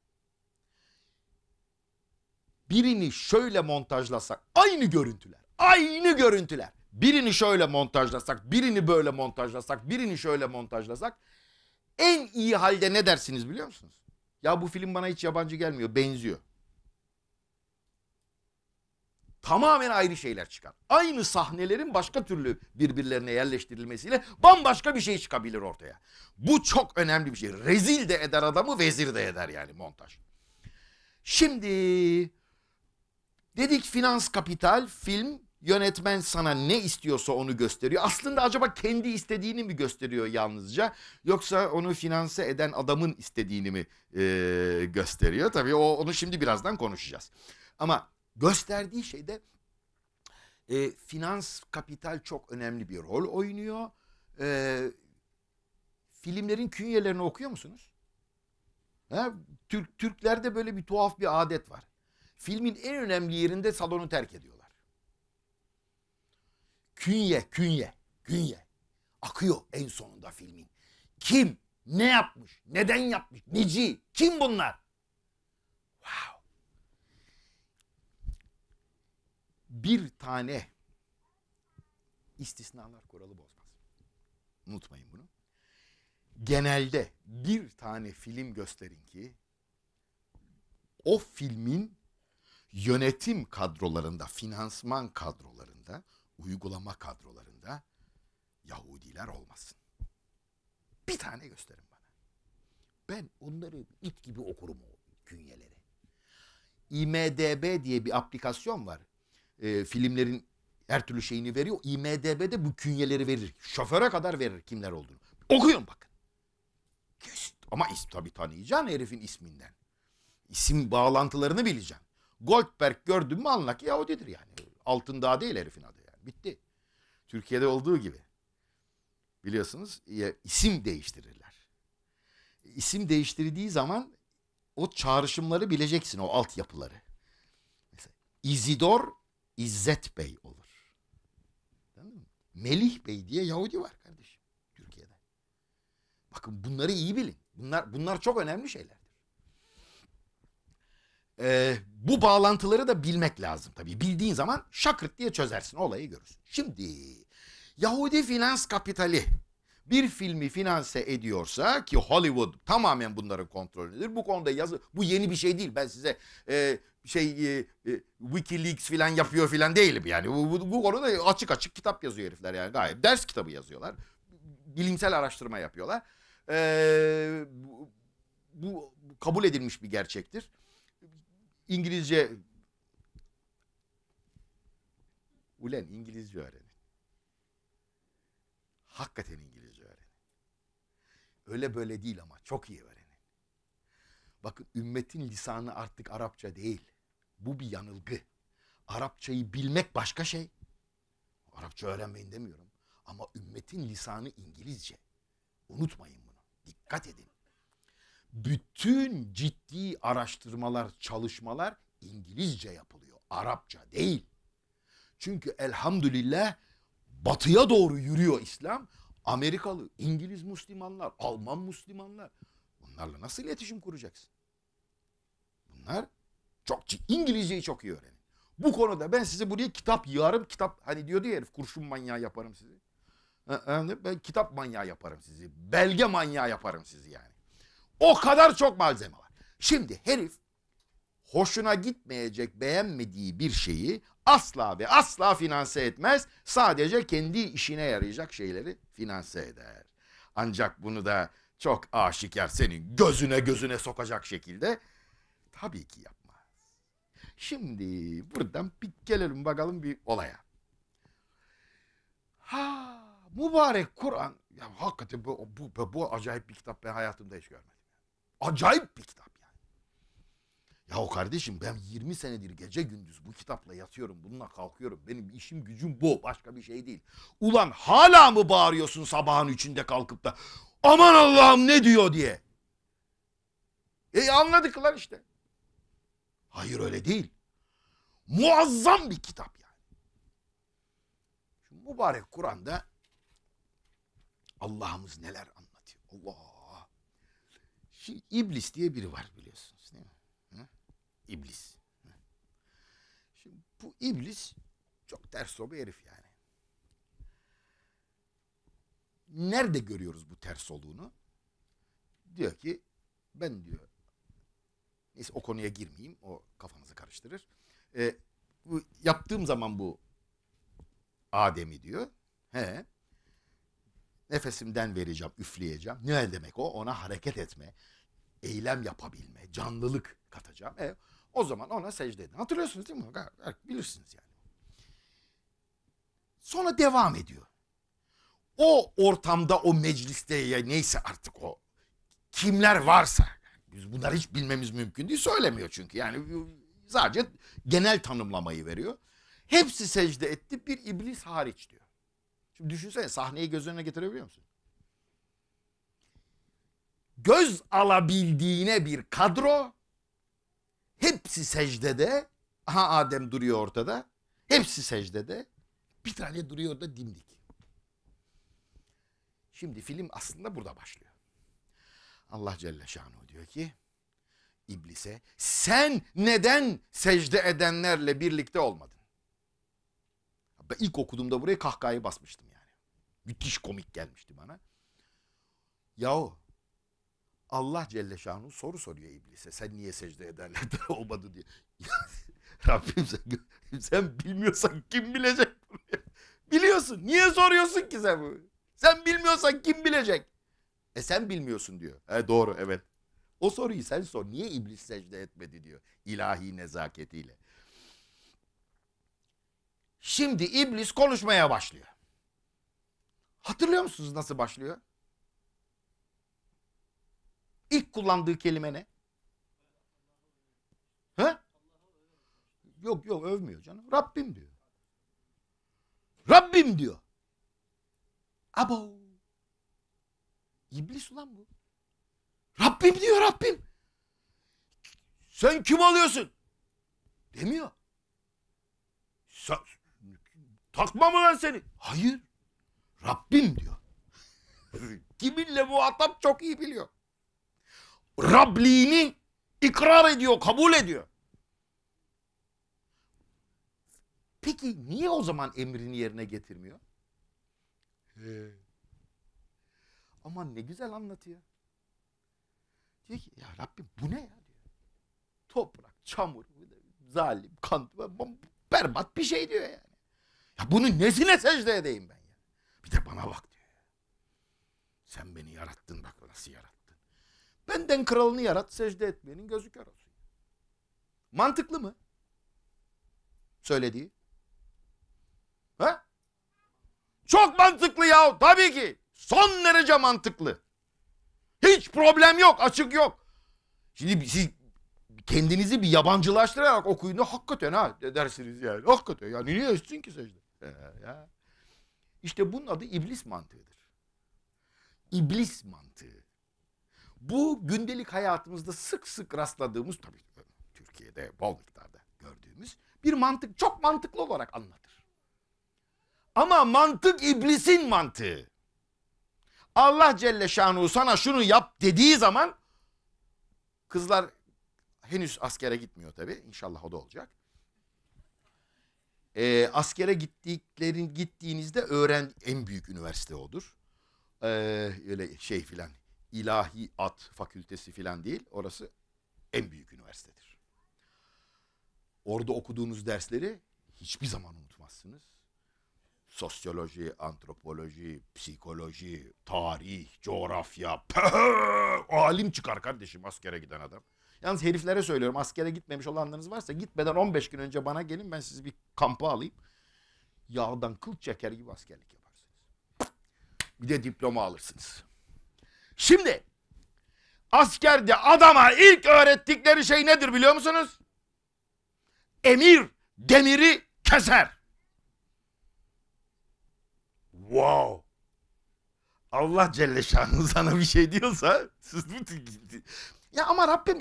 birini şöyle montajlasak aynı görüntüler aynı görüntüler birini şöyle montajlasak birini böyle montajlasak birini şöyle montajlasak en iyi halde ne dersiniz biliyor musunuz? Ya bu film bana hiç yabancı gelmiyor benziyor tamamen ayrı şeyler çıkar. Aynı sahnelerin başka türlü birbirlerine yerleştirilmesiyle bambaşka bir şey çıkabilir ortaya. Bu çok önemli bir şey. Rezil de eder adamı, vezir de eder yani montaj. Şimdi dedik finans kapital, film yönetmen sana ne istiyorsa onu gösteriyor. Aslında acaba kendi istediğini mi gösteriyor yalnızca yoksa onu finanse eden adamın istediğini mi e, gösteriyor? Tabii o, onu şimdi birazdan konuşacağız. Ama gösterdiği şeyde e, finans kapital çok önemli bir rol oynuyor. E, filmlerin künyelerini okuyor musunuz? Ha, Türk Türklerde böyle bir tuhaf bir adet var. Filmin en önemli yerinde salonu terk ediyorlar. Künye, künye, künye. Akıyor en sonunda filmin. Kim, ne yapmış, neden yapmış, Nici? kim bunlar? Wow. bir tane istisnalar kuralı bozmaz. Unutmayın bunu. Genelde bir tane film gösterin ki o filmin yönetim kadrolarında, finansman kadrolarında, uygulama kadrolarında Yahudiler olmasın. Bir tane gösterin bana. Ben onları it gibi okurum o künyeleri. IMDB diye bir aplikasyon var e, filmlerin her türlü şeyini veriyor. IMDB'de bu künyeleri verir. Şoföre kadar verir kimler olduğunu. Okuyun bakın. Kesin. Ama is, tabii tanıyacaksın herifin isminden. İsim bağlantılarını bileceksin. Goldberg gördün mü anla ki Yahudidir yani. Altın Altındağ değil herifin adı yani. Bitti. Türkiye'de olduğu gibi. Biliyorsunuz isim değiştirirler. İsim değiştirdiği zaman o çağrışımları bileceksin o altyapıları. Mesela İzidor İzzet Bey olur. Tamam mı? Melih Bey diye Yahudi var kardeşim Türkiye'de. Bakın bunları iyi bilin. Bunlar bunlar çok önemli şeylerdir. Ee, bu bağlantıları da bilmek lazım tabii. Bildiğin zaman şakırt diye çözersin olayı görürsün. Şimdi Yahudi finans kapitali bir filmi finanse ediyorsa ki Hollywood tamamen bunların kontrolündedir. Bu konuda yazı bu yeni bir şey değil. Ben size e, şey e, e, Wikileaks filan yapıyor filan değilim yani. Bu, bu, bu konuda açık açık kitap yazıyor herifler yani gayet. Ders kitabı yazıyorlar. Bilimsel araştırma yapıyorlar. Ee, bu, bu kabul edilmiş bir gerçektir. İngilizce Ulen İngilizce öğrenin. Hakikaten İngilizce öğrenin. Öyle böyle değil ama çok iyi öğrenin. Bakın ümmetin lisanı artık Arapça değil. Bu bir yanılgı. Arapçayı bilmek başka şey. Arapça öğrenmeyin demiyorum. Ama ümmetin lisanı İngilizce. Unutmayın bunu. Dikkat edin. Bütün ciddi araştırmalar, çalışmalar İngilizce yapılıyor. Arapça değil. Çünkü elhamdülillah batıya doğru yürüyor İslam. Amerikalı, İngiliz Müslümanlar, Alman Müslümanlar. Bunlarla nasıl iletişim kuracaksın? Bunlar çok İngilizceyi çok iyi öğrenin. Bu konuda ben size buraya kitap yarım kitap hani diyordu ya herif kurşun manyağı yaparım sizi. E, ben kitap manyağı yaparım sizi. Belge manyağı yaparım sizi yani. O kadar çok malzeme var. Şimdi herif hoşuna gitmeyecek, beğenmediği bir şeyi asla ve asla finanse etmez. Sadece kendi işine yarayacak şeyleri finanse eder. Ancak bunu da çok aşikar senin gözüne gözüne sokacak şekilde tabii ki yapmaz. Şimdi buradan bir gelelim bakalım bir olaya. Ha mübarek Kur'an. Ya hakikaten bu, bu, bu acayip bir kitap ben hayatımda hiç görmedim. Acayip bir kitap yani. Ya o kardeşim ben 20 senedir gece gündüz bu kitapla yatıyorum, bununla kalkıyorum. Benim işim gücüm bu, başka bir şey değil. Ulan hala mı bağırıyorsun sabahın üçünde kalkıp da aman Allah'ım ne diyor diye. E anladık lan işte. Hayır öyle değil. Muazzam bir kitap yani. Şu mübarek Kur'an'da Allah'ımız neler anlatıyor. Allah. Şimdi iblis diye biri var biliyorsunuz değil mi? Hı? İblis. Hı? Şimdi bu iblis çok ters soba herif yani. Nerede görüyoruz bu ters olduğunu? Diyor ki ben diyor Neyse o konuya girmeyeyim. O kafanızı karıştırır. E, bu, yaptığım zaman bu Adem'i diyor. He. Nefesimden vereceğim, üfleyeceğim. Ne demek o? Ona hareket etme, eylem yapabilme, canlılık katacağım. E, o zaman ona secde edin. Hatırlıyorsunuz değil mi? Bilirsiniz yani. Sonra devam ediyor. O ortamda, o mecliste ya neyse artık o kimler varsa biz bunları hiç bilmemiz mümkün değil. Söylemiyor çünkü. Yani sadece genel tanımlamayı veriyor. Hepsi secde etti bir iblis hariç diyor. Şimdi düşünsene sahneyi göz önüne getirebiliyor musun? Göz alabildiğine bir kadro. Hepsi secdede. Aha Adem duruyor ortada. Hepsi secdede. Bir tane duruyor da dimdik. Şimdi film aslında burada başlıyor. Allah Celle Şanuhu diyor ki iblise sen neden secde edenlerle birlikte olmadın? Hatta ilk okuduğumda buraya kahkahayı basmıştım yani. Müthiş komik gelmişti bana. Yahu Allah Celle Şanuhu soru soruyor iblise. Sen niye secde edenlerle de olmadı diye. Rabbim sen, sen bilmiyorsan kim bilecek Biliyorsun. Niye soruyorsun ki sen bu? Sen bilmiyorsan kim bilecek? E sen bilmiyorsun diyor. E doğru evet. O soruyu sen sor. Niye iblis secde etmedi diyor. İlahi nezaketiyle. Şimdi iblis konuşmaya başlıyor. Hatırlıyor musunuz nasıl başlıyor? İlk kullandığı kelime ne? He? Yok yok övmüyor canım. Rabbim diyor. Rabbim diyor. Abo. İblis ulan bu. Rabbim diyor Rabbim. Sen kim oluyorsun? Demiyor. Sa Takmam lan seni. Hayır. Rabbim diyor. Kiminle bu muhatap çok iyi biliyor. Rabliğini ikrar ediyor, kabul ediyor. Peki niye o zaman emrini yerine getirmiyor? He. Ama ne güzel anlatıyor. Diyor ki ya Rabbim bu ne ya diyor. Toprak, çamur, zalim, kan, berbat bir şey diyor yani. Ya bunu nesine secde edeyim ben ya. Bir de bana bak diyor. Sen beni yarattın bak nasıl yarattın. Benden kralını yarat secde etmeyenin gözü kör olsun. Mantıklı mı? Söylediği. Ha? Çok mantıklı ya tabii ki. Son derece mantıklı. Hiç problem yok, açık yok. Şimdi siz kendinizi bir yabancılaştırarak okuyun. Hakikaten ha dersiniz yani. Hakikaten. Yani niye etsin ki secde? Ya. İşte bunun adı iblis mantığıdır. İblis mantığı. Bu gündelik hayatımızda sık sık rastladığımız tabii Türkiye'de bol miktarda gördüğümüz bir mantık çok mantıklı olarak anlatır. Ama mantık iblisin mantığı. Allah Celle Şanu sana şunu yap dediği zaman kızlar henüz askere gitmiyor tabi. İnşallah o da olacak. Ee, askere gittiklerin gittiğinizde öğren en büyük üniversite odur. Ee, öyle şey filan ilahi at fakültesi filan değil. Orası en büyük üniversitedir. Orada okuduğunuz dersleri hiçbir zaman unutmazsınız sosyoloji, antropoloji, psikoloji, tarih, coğrafya. Pöhö! Alim çıkar kardeşim askere giden adam. Yalnız heriflere söylüyorum askere gitmemiş olanlarınız varsa gitmeden 15 gün önce bana gelin ben sizi bir kampa alayım. Yağdan kıl çeker gibi askerlik yaparsınız. Bir de diploma alırsınız. Şimdi askerde adama ilk öğrettikleri şey nedir biliyor musunuz? Emir demiri keser. Wow. Allah Celle Şanlı sana bir şey diyorsa siz bu Ya ama Rabbim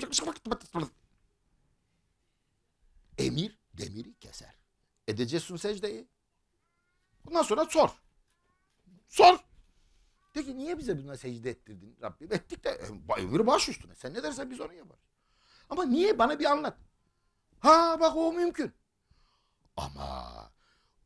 emir demiri keser. Edeceksin secdeyi. Bundan sonra sor. Sor. De ki niye bize buna secde ettirdin Rabbim? Ettik de ömür baş üstüne. Sen ne dersen biz onu yaparız. Ama niye bana bir anlat. Ha bak o mümkün. Ama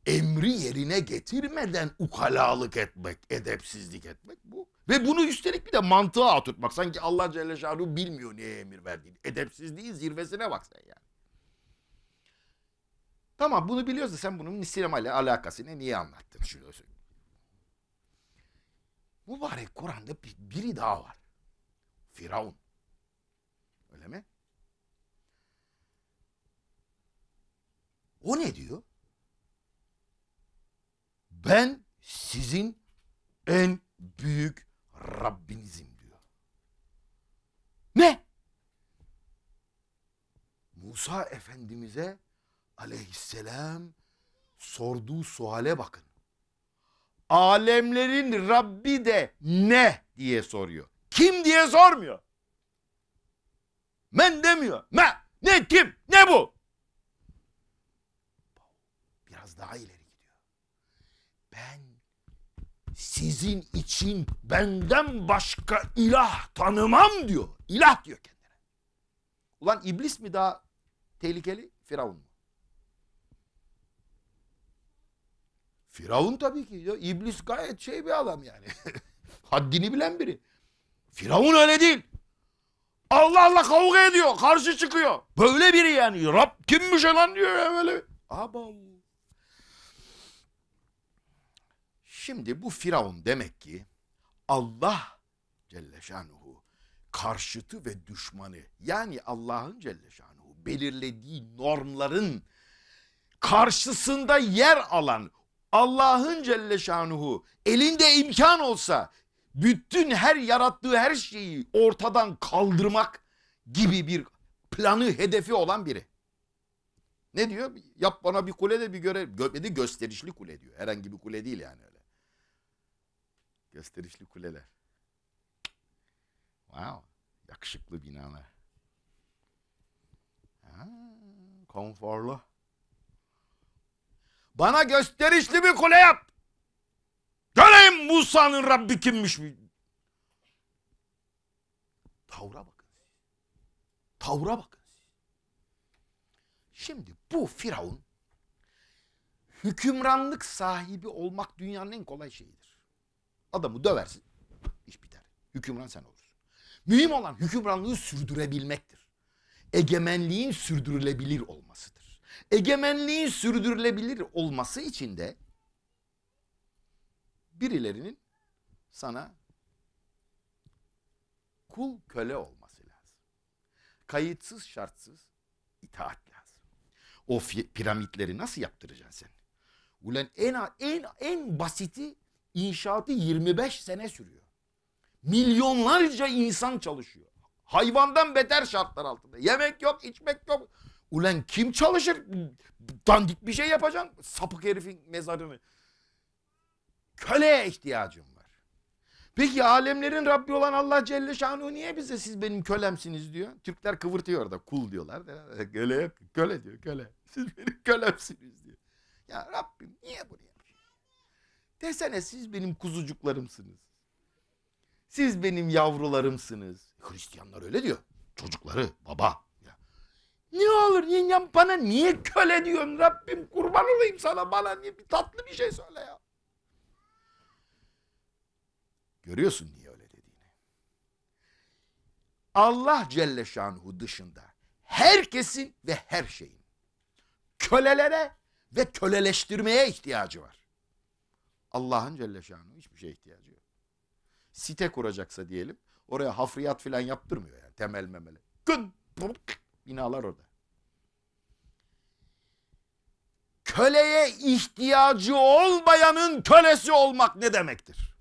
emri yerine getirmeden ukalalık etmek, edepsizlik etmek bu. Ve bunu üstelik bir de mantığa oturtmak. Sanki Allah Celle Şanuhu bilmiyor neye emir verdiğini. Edepsizliğin zirvesine bak sen yani. Tamam bunu biliyoruz da sen bunun sinemayla alakasını niye anlattın? Şunu Mübarek Kur'an'da bir, biri daha var. Firavun. Öyle mi? O ne diyor? ben sizin en büyük Rabbinizim diyor. Ne? Musa Efendimiz'e aleyhisselam sorduğu suale bakın. Alemlerin Rabbi de ne diye soruyor. Kim diye sormuyor. Men demiyor. Me, ne kim, ne bu? Biraz daha ileri. Ben sizin için benden başka ilah tanımam diyor. İlah diyor kendine. Ulan iblis mi daha tehlikeli Firavun mu? Firavun tabii ki diyor. İblis gayet şey bir adam yani. Haddini bilen biri. Firavun öyle değil. Allah Allah kavga ediyor. Karşı çıkıyor. Böyle biri yani. Rab kimmiş lan diyor ya böyle. Aba Allah. Şimdi bu Firavun demek ki Allah Celle Şanuhu karşıtı ve düşmanı yani Allah'ın Celle Şanuhu belirlediği normların karşısında yer alan Allah'ın Celle Şanuhu elinde imkan olsa bütün her yarattığı her şeyi ortadan kaldırmak gibi bir planı hedefi olan biri. Ne diyor? Yap bana bir kule de bir görev. Gö gösterişli kule diyor. Herhangi bir kule değil yani. Gösterişli kuleler. Wow. Yakışıklı binalar. Ha, konforlu. Bana gösterişli bir kule yap. Göreyim Musa'nın Rabbi kimmiş. Tavra bakın. Tavra bakın. Şimdi bu Firavun hükümranlık sahibi olmak dünyanın en kolay şeyi. Adamı döversin. İş biter. Hükümran sen olursun. Mühim olan hükümranlığı sürdürebilmektir. Egemenliğin sürdürülebilir olmasıdır. Egemenliğin sürdürülebilir olması için de birilerinin sana kul köle olması lazım. Kayıtsız şartsız itaat lazım. O piramitleri nasıl yaptıracaksın sen? Ulan en en en basiti inşaatı 25 sene sürüyor. Milyonlarca insan çalışıyor. Hayvandan beter şartlar altında. Yemek yok, içmek yok. Ulan kim çalışır? Dandik bir şey yapacaksın. Sapık herifin mezarını. Köleye ihtiyacım var. Peki alemlerin Rabbi olan Allah Celle Şanu niye bize siz benim kölemsiniz diyor. Türkler kıvırtıyor orada. kul diyorlar. Köle yok. Köle diyor köle. Siz benim kölemsiniz diyor. Ya Rabbim niye bunu Desene siz benim kuzucuklarımsınız. Siz benim yavrularımsınız. Hristiyanlar öyle diyor. Çocukları, baba. Ya. Ne olur yengem bana niye köle diyorsun Rabbim kurban olayım sana bana niye bir tatlı bir şey söyle ya. Görüyorsun niye öyle dediğini. Allah Celle Şanhu dışında herkesin ve her şeyin kölelere ve köleleştirmeye ihtiyacı var. Allah'ın Celle Şanuhu hiçbir şeye ihtiyacı yok. Site kuracaksa diyelim oraya hafriyat filan yaptırmıyor yani temel memeli. Gün binalar orada. Köleye ihtiyacı olmayanın kölesi olmak ne demektir?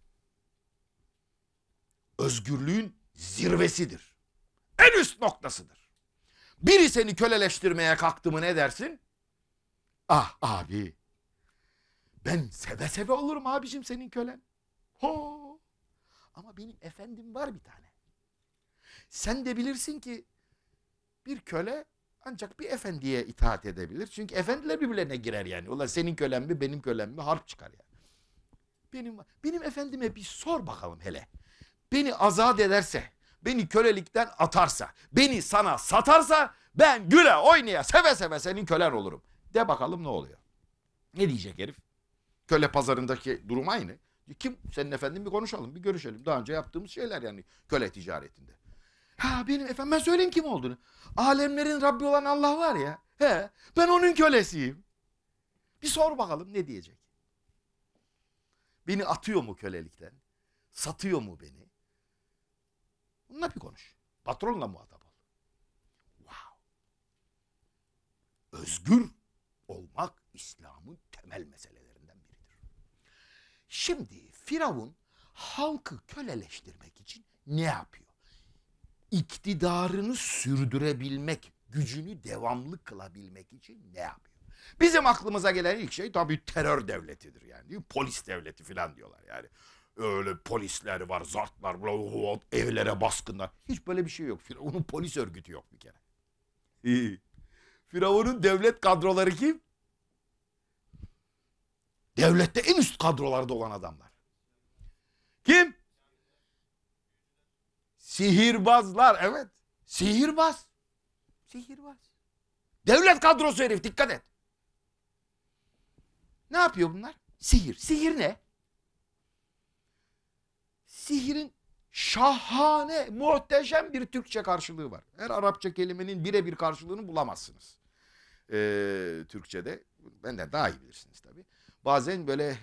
Özgürlüğün zirvesidir. En üst noktasıdır. Biri seni köleleştirmeye kalktı mı ne dersin? Ah abi ben seve seve olurum abicim senin kölen. Ho! Ama benim efendim var bir tane. Sen de bilirsin ki bir köle ancak bir efendiye itaat edebilir. Çünkü efendiler birbirlerine girer yani. Ulan senin kölen mi benim kölen mi harp çıkar yani. Benim, benim efendime bir sor bakalım hele. Beni azat ederse, beni kölelikten atarsa, beni sana satarsa ben güle oynaya seve seve senin kölen olurum. De bakalım ne oluyor. Ne diyecek herif? köle pazarındaki durum aynı. Kim senin efendim bir konuşalım, bir görüşelim. Daha önce yaptığımız şeyler yani köle ticaretinde. Ha benim efendim ben söyleyeyim kim olduğunu. Alemlerin Rabbi olan Allah var ya. He ben onun kölesiyim. Bir sor bakalım ne diyecek. Beni atıyor mu kölelikten? Satıyor mu beni? Bununla bir konuş. Patronla muhatap ol. Wow. Özgür olmak İslam'ın temel meselesi. Şimdi Firavun halkı köleleştirmek için ne yapıyor? İktidarını sürdürebilmek, gücünü devamlı kılabilmek için ne yapıyor? Bizim aklımıza gelen ilk şey tabii terör devletidir yani. Polis devleti falan diyorlar yani. Öyle polisler var, zartlar, evlere baskınlar. Hiç böyle bir şey yok. Firavun'un polis örgütü yok bir kere. Firavun'un devlet kadroları kim? Devlette en üst kadrolarda olan adamlar. Kim? Sihirbazlar evet. Sihirbaz. Sihirbaz. Devlet kadrosu herif dikkat et. Ne yapıyor bunlar? Sihir. Sihir ne? Sihirin şahane, muhteşem bir Türkçe karşılığı var. Her Arapça kelimenin birebir karşılığını bulamazsınız. Ee, Türkçe'de. Ben de daha iyi bilirsiniz tabii. Bazen böyle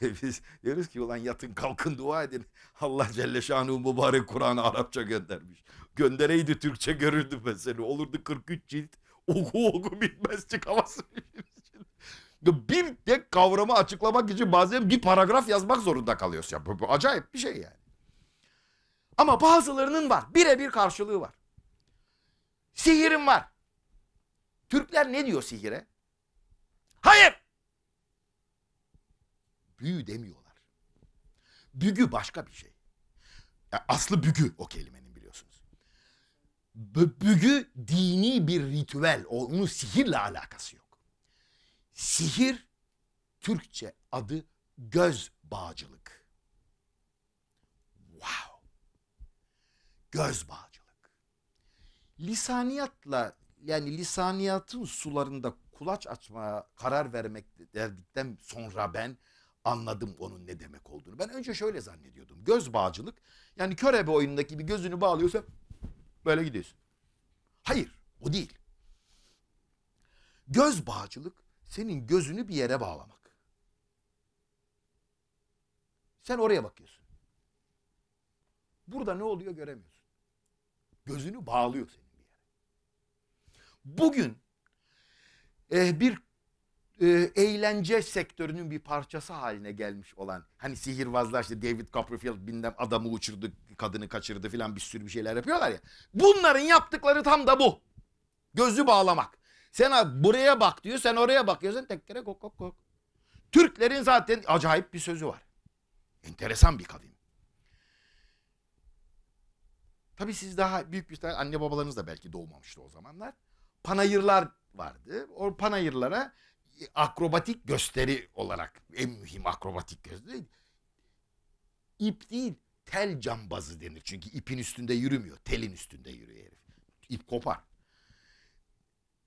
biz diyoruz ki ulan yatın kalkın dua edin. Allah Celle Şanuhu mübarek Kur'an'ı Arapça göndermiş. Göndereydi Türkçe görürdü mesela. Olurdu 43 cilt. Oku oku bitmez çıkamazsın. bir tek kavramı açıklamak için bazen bir paragraf yazmak zorunda kalıyorsun. Ya, bu, bu acayip bir şey yani. Ama bazılarının var. Birebir karşılığı var. Sihirim var. Türkler ne diyor sihire? Hayır büyü demiyorlar. Bügü başka bir şey. Ya aslı bügü o kelimenin biliyorsunuz. B- bügü dini bir ritüel. Onun sihirle alakası yok. Sihir Türkçe adı göz bağcılık. Wow. Göz bağcılık. Lisaniyatla yani lisaniyatın sularında kulaç açmaya karar vermek dedikten sonra ben anladım onun ne demek olduğunu. Ben önce şöyle zannediyordum. Göz bağcılık yani körebe oyunundaki bir gözünü bağlıyorsa böyle gidiyorsun. Hayır o değil. Göz bağcılık senin gözünü bir yere bağlamak. Sen oraya bakıyorsun. Burada ne oluyor göremiyorsun. Gözünü bağlıyor senin bir yere. Bugün e, bir e, eğlence sektörünün bir parçası haline gelmiş olan hani sihirbazlar işte David Copperfield bilmem adamı uçurdu kadını kaçırdı filan bir sürü bir şeyler yapıyorlar ya. Bunların yaptıkları tam da bu. Gözü bağlamak. Sen buraya bak diyor sen oraya bakıyorsun tek kere kok kok kok. Türklerin zaten acayip bir sözü var. Enteresan bir kadın. Tabi siz daha büyük bir tane anne babalarınız da belki doğmamıştı o zamanlar. Panayırlar vardı. O panayırlara akrobatik gösteri olarak en mühim akrobatik gösteri ip değil tel cambazı denir. Çünkü ipin üstünde yürümüyor. Telin üstünde yürüyor herif. İp kopar.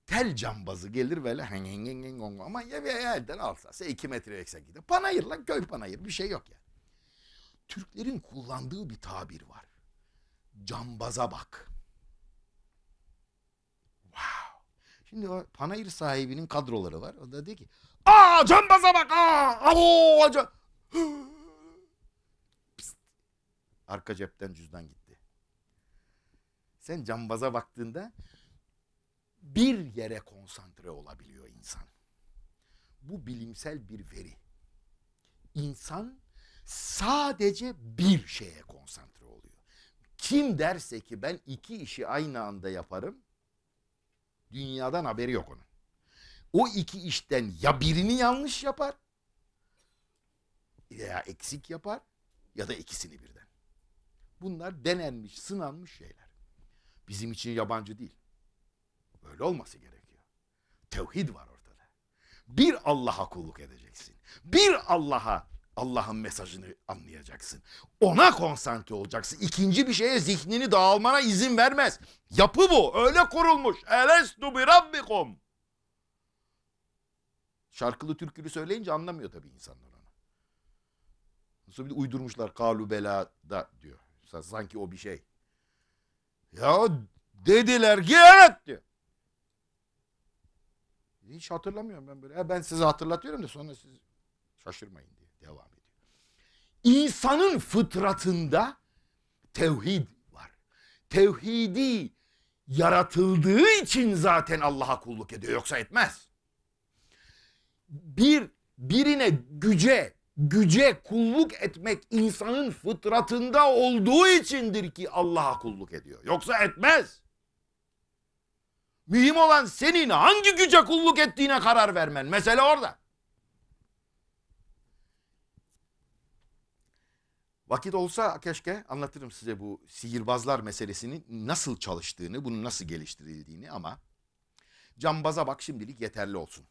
Tel cambazı gelir böyle hang hang heng heng ama ya elden alsa 2 metre yüksek gider. Panayır lan köy panayır bir şey yok yani. Türklerin kullandığı bir tabir var. Cambaza bak. Wow. Şimdi o panayır sahibinin kadroları var. O da diyor ki aa cambaza bak aa abo cam... Arka cepten cüzdan gitti. Sen cambaza baktığında bir yere konsantre olabiliyor insan. Bu bilimsel bir veri. İnsan sadece bir şeye konsantre oluyor. Kim derse ki ben iki işi aynı anda yaparım Dünyadan haberi yok onun. O iki işten ya birini yanlış yapar ya eksik yapar ya da ikisini birden. Bunlar denenmiş, sınanmış şeyler. Bizim için yabancı değil. Böyle olması gerekiyor. Tevhid var ortada. Bir Allah'a kulluk edeceksin. Bir Allah'a Allah'ın mesajını anlayacaksın. Ona konsantre olacaksın. İkinci bir şeye zihnini dağılmana izin vermez. Yapı bu. Öyle kurulmuş. Elestu bi rabbikum. Şarkılı türkülü söyleyince anlamıyor tabii insanlar onu. Nasıl bir uydurmuşlar kalu belada diyor. Sanki o bir şey. Ya dediler ki evet diyor. Hiç hatırlamıyorum ben böyle. E, ben size hatırlatıyorum da sonra siz şaşırmayın diye. Devam ediyor. İnsanın fıtratında tevhid var. Tevhidi yaratıldığı için zaten Allah'a kulluk ediyor. Yoksa etmez. Bir birine güce, güce kulluk etmek insanın fıtratında olduğu içindir ki Allah'a kulluk ediyor. Yoksa etmez. Mühim olan senin hangi güce kulluk ettiğine karar vermen. Mesele orada. Vakit olsa keşke anlatırım size bu sihirbazlar meselesinin nasıl çalıştığını, bunun nasıl geliştirildiğini ama cambaza bak şimdilik yeterli olsun.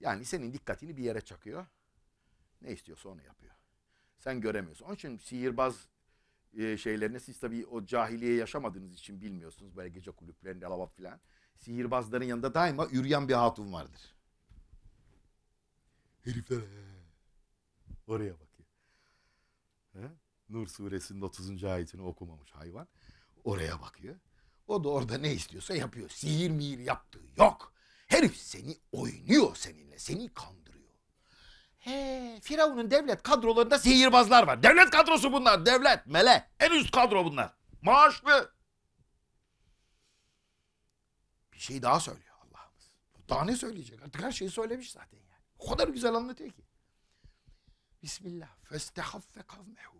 Yani senin dikkatini bir yere çakıyor. Ne istiyorsa onu yapıyor. Sen göremiyorsun. Onun için sihirbaz e, şeylerine siz tabii o cahiliye yaşamadığınız için bilmiyorsunuz. Böyle gece kulüplerinde lavap filan. Sihirbazların yanında daima üryan bir hatun vardır. Herifler oraya bak. He? Nur suresinin 30. ayetini okumamış hayvan. Oraya bakıyor. O da orada ne istiyorsa yapıyor. Sihir mihir yaptığı yok. Herif seni oynuyor seninle. Seni kandırıyor. He, Firavun'un devlet kadrolarında sihirbazlar var. Devlet kadrosu bunlar. Devlet, mele. En üst kadro bunlar. Maaşlı. Bir şey daha söylüyor Allah'ımız. Daha ne söyleyecek? Artık her şeyi söylemiş zaten yani. O kadar güzel anlatıyor ki. Bismillah. Festehaffe kavmehu.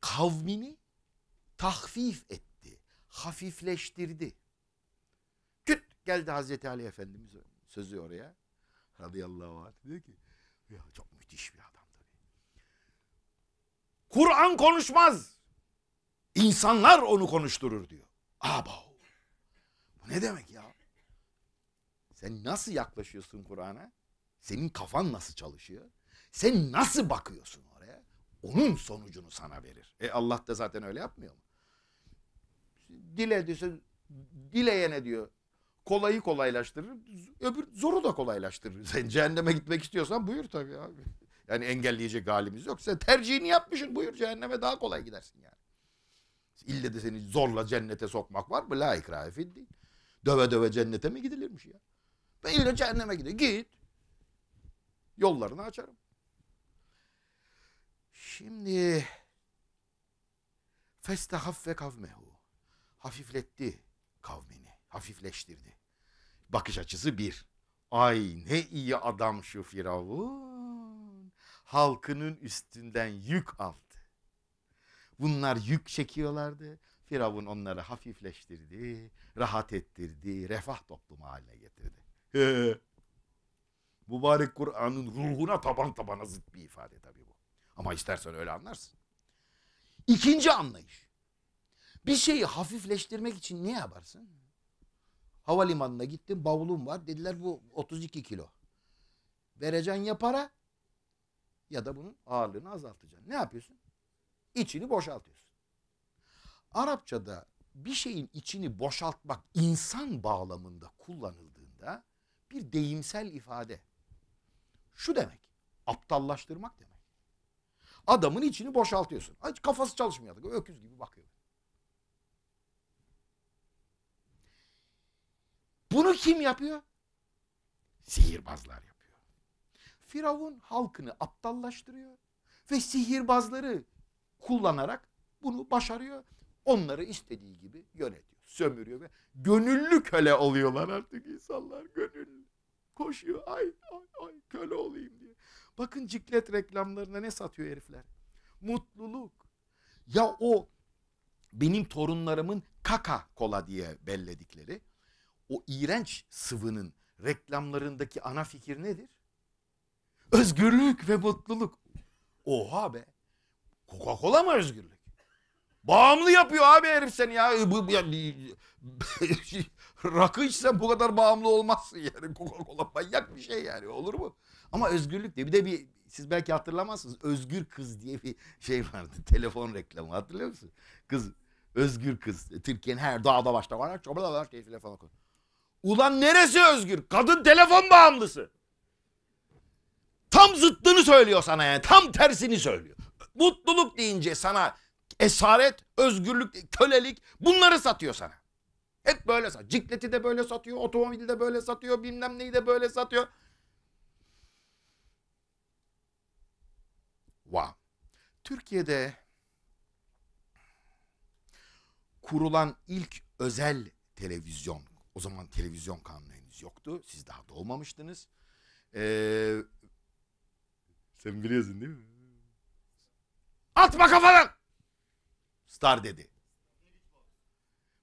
Kavmini tahfif etti. Hafifleştirdi. Küt geldi Hazreti Ali Efendimiz sözü oraya. Radıyallahu anh. Diyor ki ya çok müthiş bir adamdır. Kur'an konuşmaz. İnsanlar onu konuşturur diyor. Abo. Bu ne demek ya? Sen nasıl yaklaşıyorsun Kur'an'a? Senin kafan nasıl çalışıyor? Sen nasıl bakıyorsun oraya? Onun sonucunu sana verir. E Allah da zaten öyle yapmıyor mu? Dile diyorsa dileyene diyor kolayı kolaylaştırır. Öbür zoru da kolaylaştırır. Sen cehenneme gitmek istiyorsan buyur tabii abi. Yani engelleyecek halimiz yok. Sen tercihini yapmışsın buyur cehenneme daha kolay gidersin yani. İlle de seni zorla cennete sokmak var mı? La ikrahe değil. Döve döve cennete mi gidilirmiş ya? Ben illa cehenneme gidiyor. Git yollarını açarım. Şimdi ve kavmehu hafifletti kavmini, hafifleştirdi. Bakış açısı bir. Ay ne iyi adam şu Firavun. Halkının üstünden yük aldı. Bunlar yük çekiyorlardı. Firavun onları hafifleştirdi, rahat ettirdi, refah toplumu haline getirdi mübarek Kur'an'ın ruhuna taban tabana zıt bir ifade tabii bu. Ama istersen öyle anlarsın. İkinci anlayış. Bir şeyi hafifleştirmek için ne yaparsın? Havalimanına gittim bavulum var dediler bu 32 kilo. Vereceksin ya para ya da bunun ağırlığını azaltacaksın. Ne yapıyorsun? İçini boşaltıyorsun. Arapçada bir şeyin içini boşaltmak insan bağlamında kullanıldığında bir deyimsel ifade şu demek. Aptallaştırmak demek. Adamın içini boşaltıyorsun. Hiç kafası çalışmıyor. Öküz gibi bakıyor. Bunu kim yapıyor? Sihirbazlar yapıyor. Firavun halkını aptallaştırıyor ve sihirbazları kullanarak bunu başarıyor. Onları istediği gibi yönetiyor, sömürüyor ve gönüllü köle oluyorlar artık insanlar gönüllü. Koşuyor ay ay ay köle olayım diye. Bakın ciklet reklamlarına ne satıyor herifler? Mutluluk. Ya o benim torunlarımın kaka kola diye belledikleri o iğrenç sıvının reklamlarındaki ana fikir nedir? Özgürlük ve mutluluk. Oha be. Coca-Cola mı özgürlük? Bağımlı yapıyor abi herif seni ya şey. Rakı içsen bu kadar bağımlı olmazsın yani. Coca-Cola manyak bir şey yani olur mu? Ama özgürlük diye bir de bir siz belki hatırlamazsınız. Özgür kız diye bir şey vardı. Telefon reklamı hatırlıyor musun? Kız özgür kız. Türkiye'nin her dağda başta var. Çobada var keyifle falan. Ulan neresi özgür? Kadın telefon bağımlısı. Tam zıttını söylüyor sana yani. Tam tersini söylüyor. Mutluluk deyince sana esaret, özgürlük, kölelik bunları satıyor sana. Hep böyle sat. Cikleti de böyle satıyor. Otomobili de böyle satıyor. Bilmem neyi de böyle satıyor. Wow. Türkiye'de kurulan ilk özel televizyon. O zaman televizyon kanunu henüz yoktu. Siz daha doğmamıştınız. Ee, sen biliyorsun değil mi? Atma kafadan! Star dedi.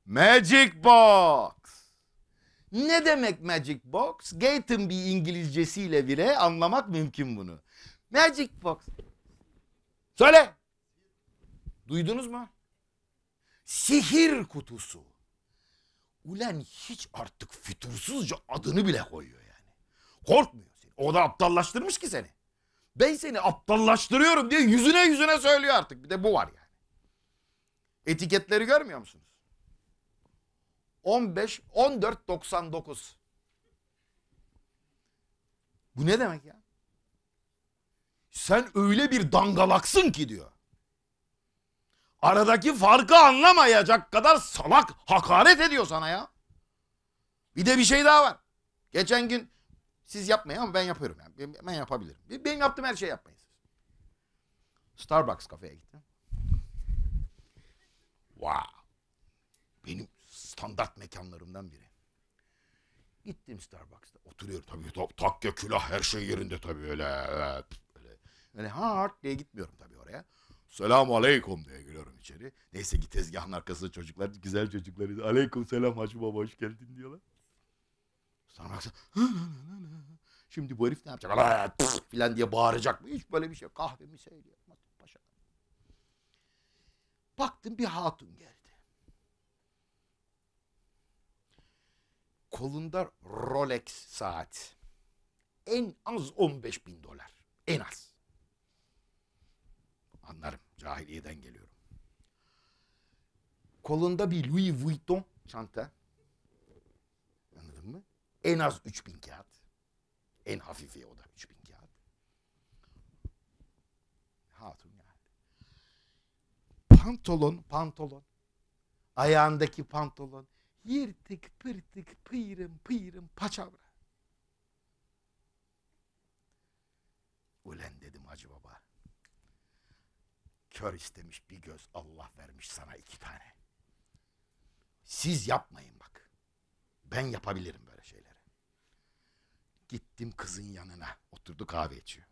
Magic Box. Ne demek Magic Box? Gaten bir İngilizcesiyle bile anlamak mümkün bunu. Magic Box. Söyle. Duydunuz mu? Sihir kutusu. Ulan hiç artık fütursuzca adını bile koyuyor yani. Korkmuyor seni. O da aptallaştırmış ki seni. Ben seni aptallaştırıyorum diye yüzüne yüzüne söylüyor artık. Bir de bu var yani. Etiketleri görmüyor musunuz? 15 14.99. Bu ne demek ya? Sen öyle bir dangalaksın ki diyor. Aradaki farkı anlamayacak kadar salak hakaret ediyor sana ya. Bir de bir şey daha var. Geçen gün siz yapmayın ama ben yapıyorum. Yani. Ben yapabilirim. Benim yaptığım her şeyi yapmayın. Starbucks kafeye gittim. Wow. Benim standart mekanlarımdan biri. Gittim Starbucks'ta. Oturuyorum tabii. top takya külah her şey yerinde tabii öyle. Öyle, öyle hard diye gitmiyorum tabii oraya. Selamu aleyküm diye giriyorum içeri. Neyse ki tezgahın arkasında çocuklar, güzel çocukları. Aleyküm selam Hacı Baba hoş geldin diyorlar. Starbucks'ta. şimdi bu herif ne yapacak? Ala, filan diye bağıracak mı? Hiç böyle bir şey. Kahvemi seyrediyor. Paşa. Baktım bir hatun geldi. kolunda Rolex saat. En az 15 bin dolar. En az. Anlarım. Cahiliyeden geliyorum. Kolunda bir Louis Vuitton çanta. Anladın mı? En az bin kağıt. En hafifi o da bin kağıt. Hatun yani. Pantolon, pantolon. Ayağındaki pantolon yırtık pırtık pıyrım pıyrım paçavra. Ulen dedim Hacı Baba. Kör istemiş bir göz Allah vermiş sana iki tane. Siz yapmayın bak. Ben yapabilirim böyle şeyleri. Gittim kızın yanına. Oturdu kahve içiyor.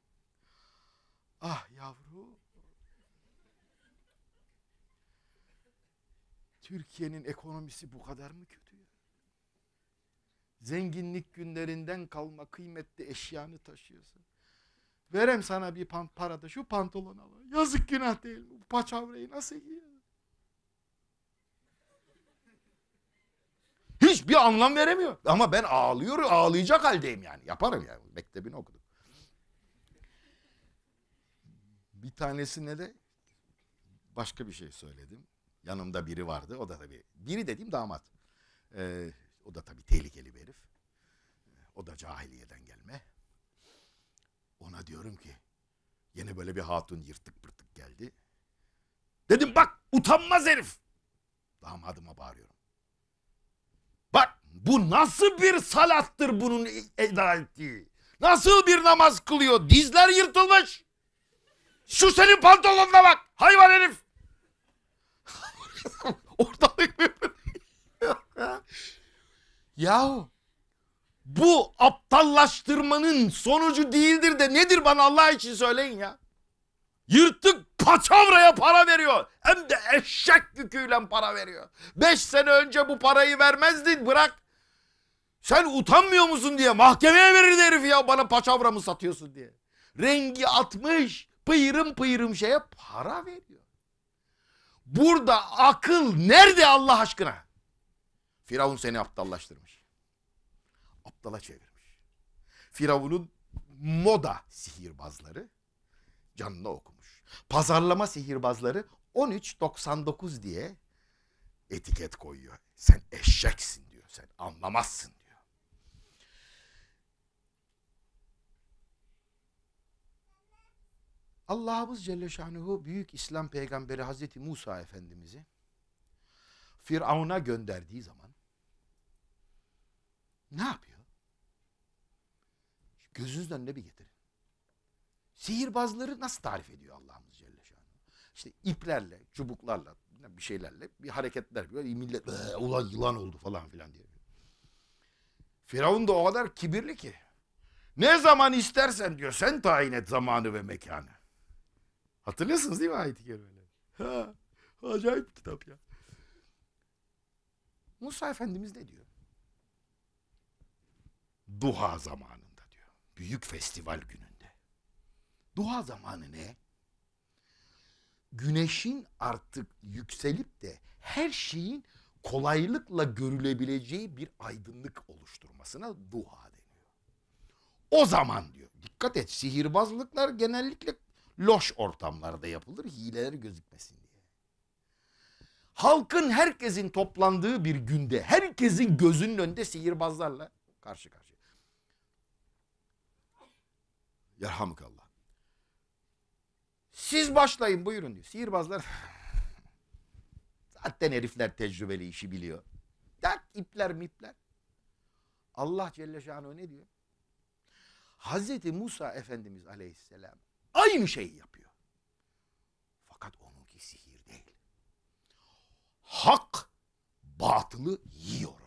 Ah yavru Türkiye'nin ekonomisi bu kadar mı kötü ya? Zenginlik günlerinden kalma kıymetli eşyanı taşıyorsun. Verem sana bir pant para da şu pantolon al. Yazık günah değil mi? Bu paçavrayı nasıl giyiyor? Hiçbir anlam veremiyor. Ama ben ağlıyorum, ağlayacak haldeyim yani. Yaparım yani. Mektebini okudum. Bir tanesine de başka bir şey söyledim. Yanımda biri vardı. O da tabii. Biri dediğim damat. Ee, o da tabii tehlikeli bir herif. Ee, o da cahiliyeden gelme. Ona diyorum ki yine böyle bir hatun yırtık pırtık geldi. Dedim bak utanmaz herif. Damadıma bağırıyorum. Bak bu nasıl bir salattır bunun e, eda ettiği. Nasıl bir namaz kılıyor? Dizler yırtılmış. Şu senin pantolonuna bak hayvan herif. Ortalık mı? Yahu bu aptallaştırmanın sonucu değildir de nedir bana Allah için söyleyin ya. Yırtık paçavraya para veriyor. Hem de eşek yüküyle para veriyor. Beş sene önce bu parayı vermezdin bırak. Sen utanmıyor musun diye mahkemeye verirdi herif ya bana paçavra mı satıyorsun diye. Rengi atmış pıyırım pıyırım şeye para veriyor. Burada akıl nerede Allah aşkına? Firavun seni aptallaştırmış. Aptala çevirmiş. Firavun'un moda sihirbazları canına okumuş. Pazarlama sihirbazları 13.99 diye etiket koyuyor. Sen eşeksin diyor. Sen anlamazsın. Allah'ımız Celle Şanuhu büyük İslam peygamberi Hazreti Musa Efendimiz'i Firavun'a gönderdiği zaman ne yapıyor? Gözünüzün önüne bir getirin. Sihirbazları nasıl tarif ediyor Allah'ımız Celle Şanuhu? İşte iplerle, çubuklarla, bir şeylerle bir hareketler yapıyor. Millet ee, ulan yılan oldu falan filan diye. Firavun da o kadar kibirli ki. Ne zaman istersen diyor sen tayin et zamanı ve mekanı. Hatırlıyorsunuz değil mi ayet-i kerimeleri? Ha, acayip bir kitap ya. Musa Efendimiz ne diyor? Duha zamanında diyor. Büyük festival gününde. Duha zamanı ne? Güneşin artık yükselip de her şeyin kolaylıkla görülebileceği bir aydınlık oluşturmasına duha deniyor. O zaman diyor. Dikkat et sihirbazlıklar genellikle loş ortamlarda yapılır hileler gözükmesin diye. Halkın herkesin toplandığı bir günde herkesin gözünün önünde sihirbazlarla karşı karşıya. Yerhamdülillah. Siz başlayın buyurun diyor. Sihirbazlar zaten herifler tecrübeli işi biliyor. Tak ipler mipler. Allah Celle Şanuhu ne diyor? Hazreti Musa Efendimiz Aleyhisselam Aynı şeyi yapıyor. Fakat onunki sihir değil. Hak batılı yiyor orada.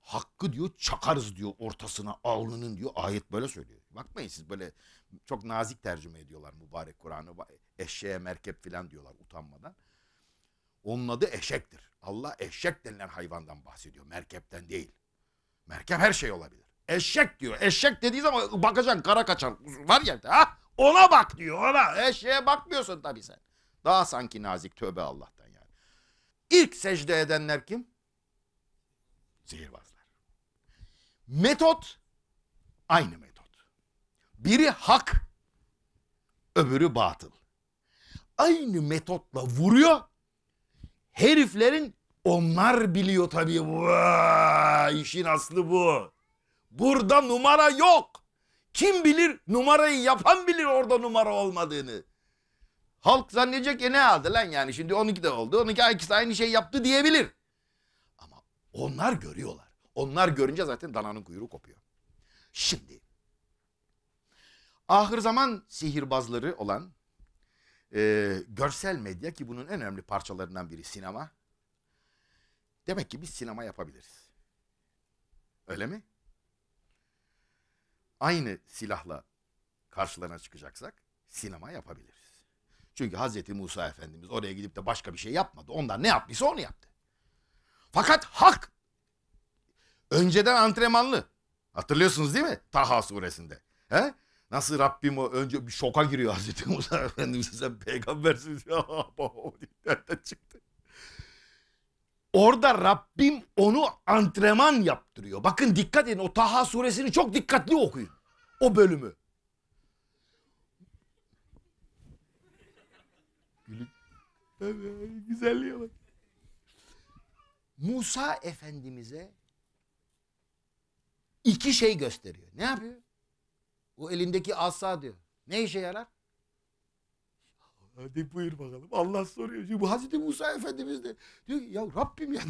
Hakkı diyor çakarız diyor ortasına alnının diyor ayet böyle söylüyor. Bakmayın siz böyle çok nazik tercüme ediyorlar mübarek Kur'an'ı. Eşeğe merkep filan diyorlar utanmadan. Onun adı eşektir. Allah eşek denilen hayvandan bahsediyor. Merkepten değil. Merkep her şey olabilir. Eşek diyor. Eşek dediği zaman bakacaksın kara kaçan. Var ya ha? Ona bak diyor ona. Eşeğe bakmıyorsun tabii sen. Daha sanki nazik tövbe Allah'tan yani. İlk secde edenler kim? Sihirbazlar. Metot aynı metot. Biri hak, öbürü batıl. Aynı metotla vuruyor. Heriflerin onlar biliyor tabii. Vaa, işin aslı bu. Burada numara yok. Kim bilir numarayı yapan bilir orada numara olmadığını. Halk zannedecek ya ne aldı lan yani şimdi 12 de oldu. 12 ikisi aynı şey yaptı diyebilir. Ama onlar görüyorlar. Onlar görünce zaten dananın kuyruğu kopuyor. Şimdi ahır zaman sihirbazları olan e, görsel medya ki bunun en önemli parçalarından biri sinema. Demek ki biz sinema yapabiliriz. Öyle mi? aynı silahla karşılarına çıkacaksak sinema yapabiliriz. Çünkü Hz. Musa Efendimiz oraya gidip de başka bir şey yapmadı. Ondan ne yaptıysa onu yaptı. Fakat hak önceden antrenmanlı. Hatırlıyorsunuz değil mi? Taha suresinde. He? Nasıl Rabbim o önce bir şoka giriyor Hazreti Musa Efendimiz sen peygambersin. Nereden çıktı? Orada Rabbim onu antrenman yaptırıyor. Bakın dikkat edin o Taha suresini çok dikkatli okuyun. O bölümü. Güzelliğe bak. Musa Efendimiz'e iki şey gösteriyor. Ne yapıyor? O elindeki asa diyor. Ne işe yarar? Hadi buyur bakalım. Allah soruyor. Şimdi Hazreti Musa Efendimiz de diyor ki ya Rabbim ya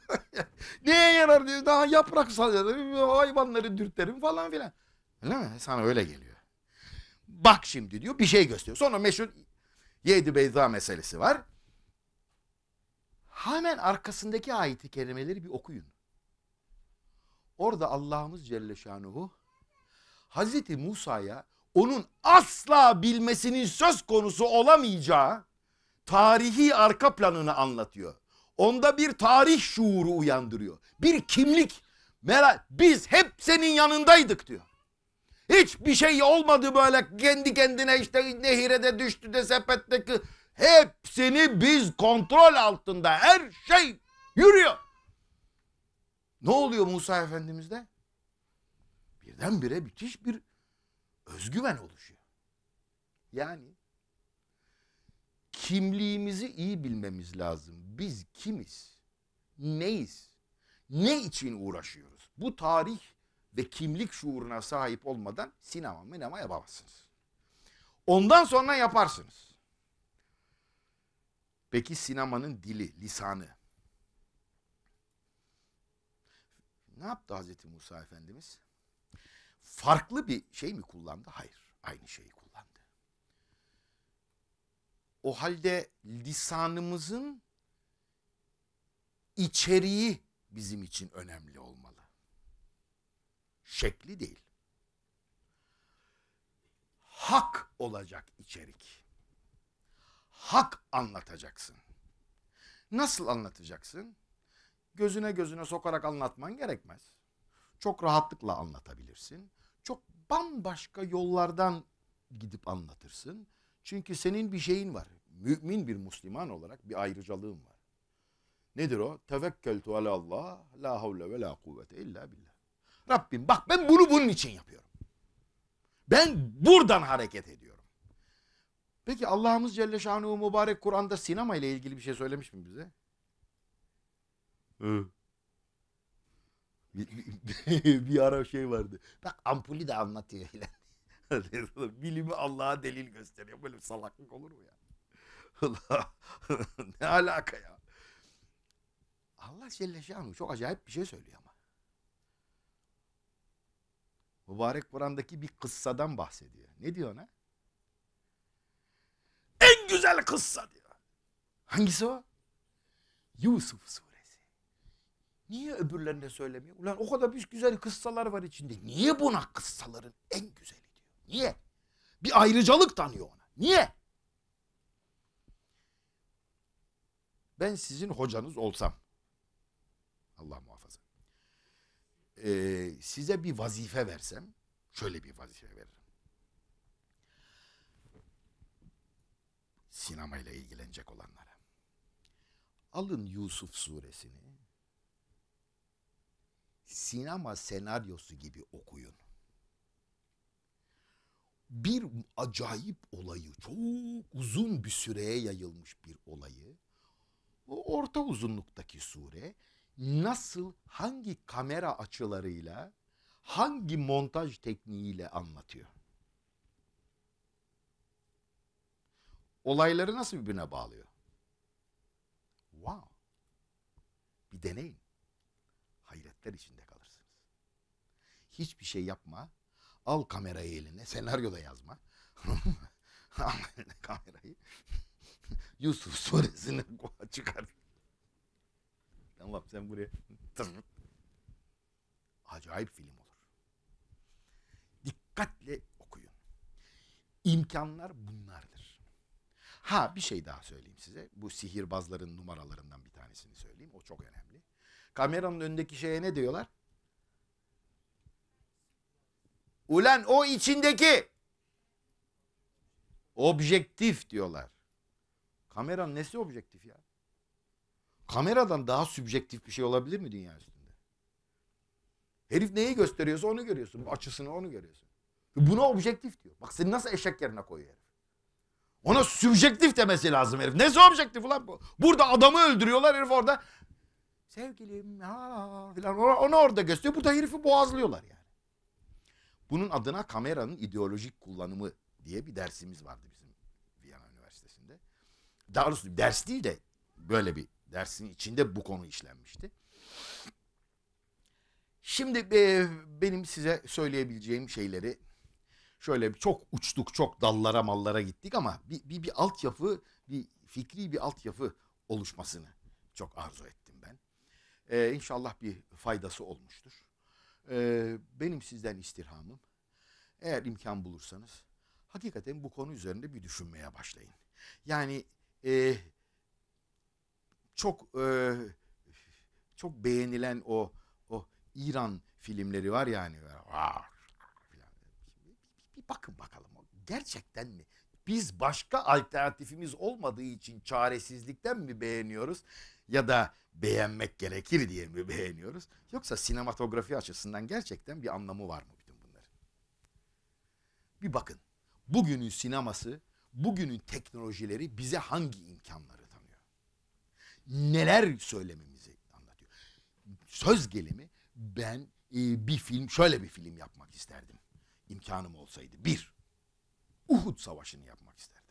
neye yarar diyor. Daha yaprak salarım, hayvanları dürterim falan filan. Öyle mi? Sana öyle geliyor. Bak şimdi diyor bir şey gösteriyor. Sonra meşhur Yedi Beyza meselesi var. Hemen arkasındaki ayeti kelimeleri bir okuyun. Orada Allah'ımız Celle Şanuhu Hazreti Musa'ya onun asla bilmesinin söz konusu olamayacağı tarihi arka planını anlatıyor. Onda bir tarih şuuru uyandırıyor. Bir kimlik. Merak, biz hep senin yanındaydık diyor. Hiçbir şey olmadı böyle kendi kendine işte nehire düştü de sepetteki hepsini biz kontrol altında her şey yürüyor. Ne oluyor Musa Efendimiz'de? Birdenbire müthiş bir özgüven oluşuyor. Yani kimliğimizi iyi bilmemiz lazım. Biz kimiz? Neyiz? Ne için uğraşıyoruz? Bu tarih ve kimlik şuuruna sahip olmadan sinema minema yapamazsınız. Ondan sonra yaparsınız. Peki sinemanın dili, lisanı. Ne yaptı Hazreti Musa Efendimiz? farklı bir şey mi kullandı? Hayır. Aynı şeyi kullandı. O halde lisanımızın içeriği bizim için önemli olmalı. Şekli değil. Hak olacak içerik. Hak anlatacaksın. Nasıl anlatacaksın? Gözüne gözüne sokarak anlatman gerekmez çok rahatlıkla anlatabilirsin. Çok bambaşka yollardan gidip anlatırsın. Çünkü senin bir şeyin var. Mümin bir Müslüman olarak bir ayrıcalığın var. Nedir o? Tevekkeltu ala Allah la havle ve la kuvvete illa billah. Rabbim bak ben bunu bunun için yapıyorum. Ben buradan hareket ediyorum. Peki Allah'ımız Celle Şanuhu mübarek Kur'an'da sinema ile ilgili bir şey söylemiş mi bize? Hı bir, bir, bir ara şey vardı. Bak ampulü de anlatıyor filan. Bilimi Allah'a delil gösteriyor. Böyle bir salaklık olur mu ya? Allah ne alaka ya? Allah Celle Şanuhu çok acayip bir şey söylüyor ama. Mübarek Kur'an'daki bir kıssadan bahsediyor. Ne diyor ona? En güzel kıssa diyor. Hangisi o? Yusuf suresi. Niye öbürlerine söylemiyor? Ulan o kadar bir güzel kıssalar var içinde. Niye buna kıssaların en güzeli diyor? Niye? Bir ayrıcalık tanıyor ona. Niye? Ben sizin hocanız olsam. Allah muhafaza. Ee, size bir vazife versem. Şöyle bir vazife veririm. Sinemayla ilgilenecek olanlara. Alın Yusuf suresini sinema senaryosu gibi okuyun. Bir acayip olayı, çok uzun bir süreye yayılmış bir olayı, o orta uzunluktaki sure nasıl, hangi kamera açılarıyla, hangi montaj tekniğiyle anlatıyor? Olayları nasıl birbirine bağlıyor? Wow. Bir deneyin hayretler içinde kalırsınız. Hiçbir şey yapma. Al kamerayı eline. Senaryo da yazma. al eline kamerayı. Yusuf suresini çıkar. Tamam sen buraya. Acayip film olur. Dikkatle okuyun. İmkanlar bunlardır. Ha bir şey daha söyleyeyim size. Bu sihirbazların numaralarından bir tanesini söyleyeyim. O çok önemli. Kameranın önündeki şeye ne diyorlar? Ulan o içindeki objektif diyorlar. Kameranın nesi objektif ya? Kameradan daha sübjektif bir şey olabilir mi dünya üstünde? Herif neyi gösteriyorsa onu görüyorsun. Açısını onu görüyorsun. Buna objektif diyor. Bak seni nasıl eşek yerine koyuyor herif. Ona sübjektif demesi lazım herif. Nesi objektif ulan bu? Burada adamı öldürüyorlar herif orada. Sevgilim ha filan onu orada gösteriyor. Burada herifi boğazlıyorlar yani. Bunun adına kameranın ideolojik kullanımı diye bir dersimiz vardı bizim Viyana Üniversitesi'nde. Daha doğrusu ders değil de böyle bir dersin içinde bu konu işlenmişti. Şimdi e, benim size söyleyebileceğim şeyleri şöyle çok uçtuk, çok dallara mallara gittik ama bir, bir, bir altyapı, bir fikri bir altyapı oluşmasını çok arzu ettim. Ee, inşallah bir faydası olmuştur. Ee, benim sizden istirhamım eğer imkan bulursanız hakikaten bu konu üzerinde bir düşünmeye başlayın. Yani e, çok e, çok beğenilen o o İran filmleri var yani. bir bakın bakalım gerçekten mi? biz başka alternatifimiz olmadığı için çaresizlikten mi beğeniyoruz ya da beğenmek gerekir diye mi beğeniyoruz? Yoksa sinematografi açısından gerçekten bir anlamı var mı bütün bunların? Bir bakın. Bugünün sineması, bugünün teknolojileri bize hangi imkanları tanıyor? Neler söylememizi anlatıyor? Söz gelimi ben e, bir film şöyle bir film yapmak isterdim. imkanım olsaydı. Bir, Uhud Savaşı'nı yapmak isterdim.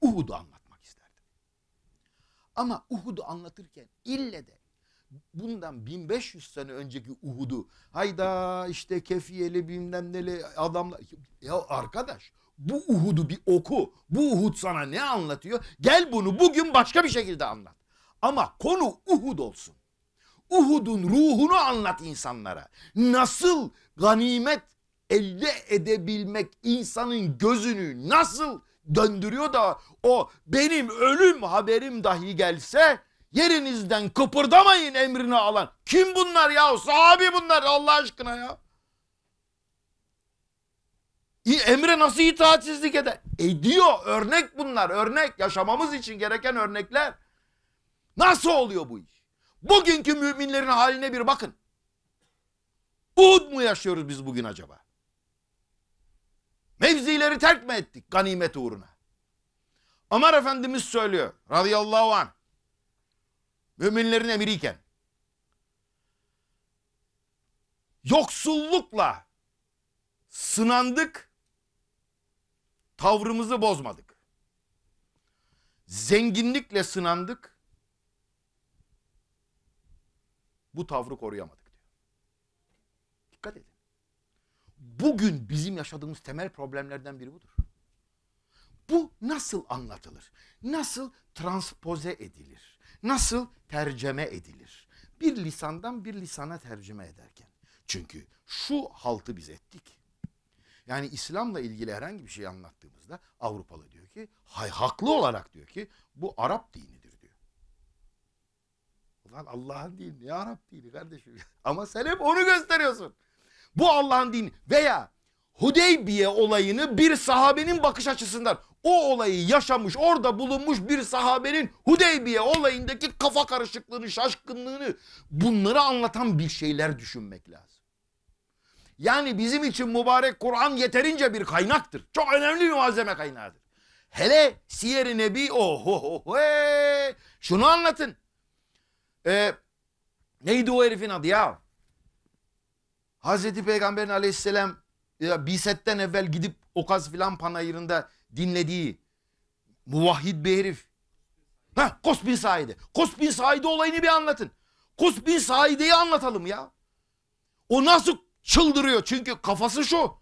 Uhud'u anlatmak isterdim. Ama Uhud'u anlatırken ille de bundan 1500 sene önceki Uhud'u hayda işte kefiyeli bilmem neli adamlar ya arkadaş bu Uhud'u bir oku. Bu Uhud sana ne anlatıyor? Gel bunu bugün başka bir şekilde anlat. Ama konu Uhud olsun. Uhud'un ruhunu anlat insanlara. Nasıl ganimet elde edebilmek insanın gözünü nasıl döndürüyor da o benim ölüm haberim dahi gelse yerinizden kıpırdamayın emrini alan. Kim bunlar ya? Sahabi bunlar Allah aşkına ya. Emre nasıl itaatsizlik eder? Ediyor. Örnek bunlar. Örnek. Yaşamamız için gereken örnekler. Nasıl oluyor bu iş? Bugünkü müminlerin haline bir bakın. Uhud mu yaşıyoruz biz bugün acaba? Mevzileri terk mi ettik ganimet uğruna? Ömer Efendimiz söylüyor radıyallahu anh. Müminlerin emiriyken. Yoksullukla sınandık, tavrımızı bozmadık. Zenginlikle sınandık, bu tavrı koruyamadık. bugün bizim yaşadığımız temel problemlerden biri budur. Bu nasıl anlatılır? Nasıl transpoze edilir? Nasıl tercüme edilir? Bir lisandan bir lisana tercüme ederken. Çünkü şu haltı biz ettik. Yani İslam'la ilgili herhangi bir şey anlattığımızda Avrupalı diyor ki hay, haklı olarak diyor ki bu Arap dinidir diyor. Ulan Allah'ın dini ne Arap dini kardeşim? Ama sen hep onu gösteriyorsun. Bu Allah'ın dini veya Hudeybiye olayını bir sahabenin bakış açısından o olayı yaşamış orada bulunmuş bir sahabenin Hudeybiye olayındaki kafa karışıklığını şaşkınlığını bunları anlatan bir şeyler düşünmek lazım. Yani bizim için mübarek Kur'an yeterince bir kaynaktır. Çok önemli bir malzeme kaynağıdır. Hele Siyer-i Nebi ohohoho şunu anlatın. Ee, neydi o herifin adı ya? Hazreti Peygamberin aleyhisselam ya e, Biset'ten evvel gidip Okaz filan panayırında dinlediği muvahhid bir herif. Heh, Kos bin Said'e. Kos bin Said'e olayını bir anlatın. Kos bin Said'e'yi anlatalım ya. O nasıl çıldırıyor? Çünkü kafası şu.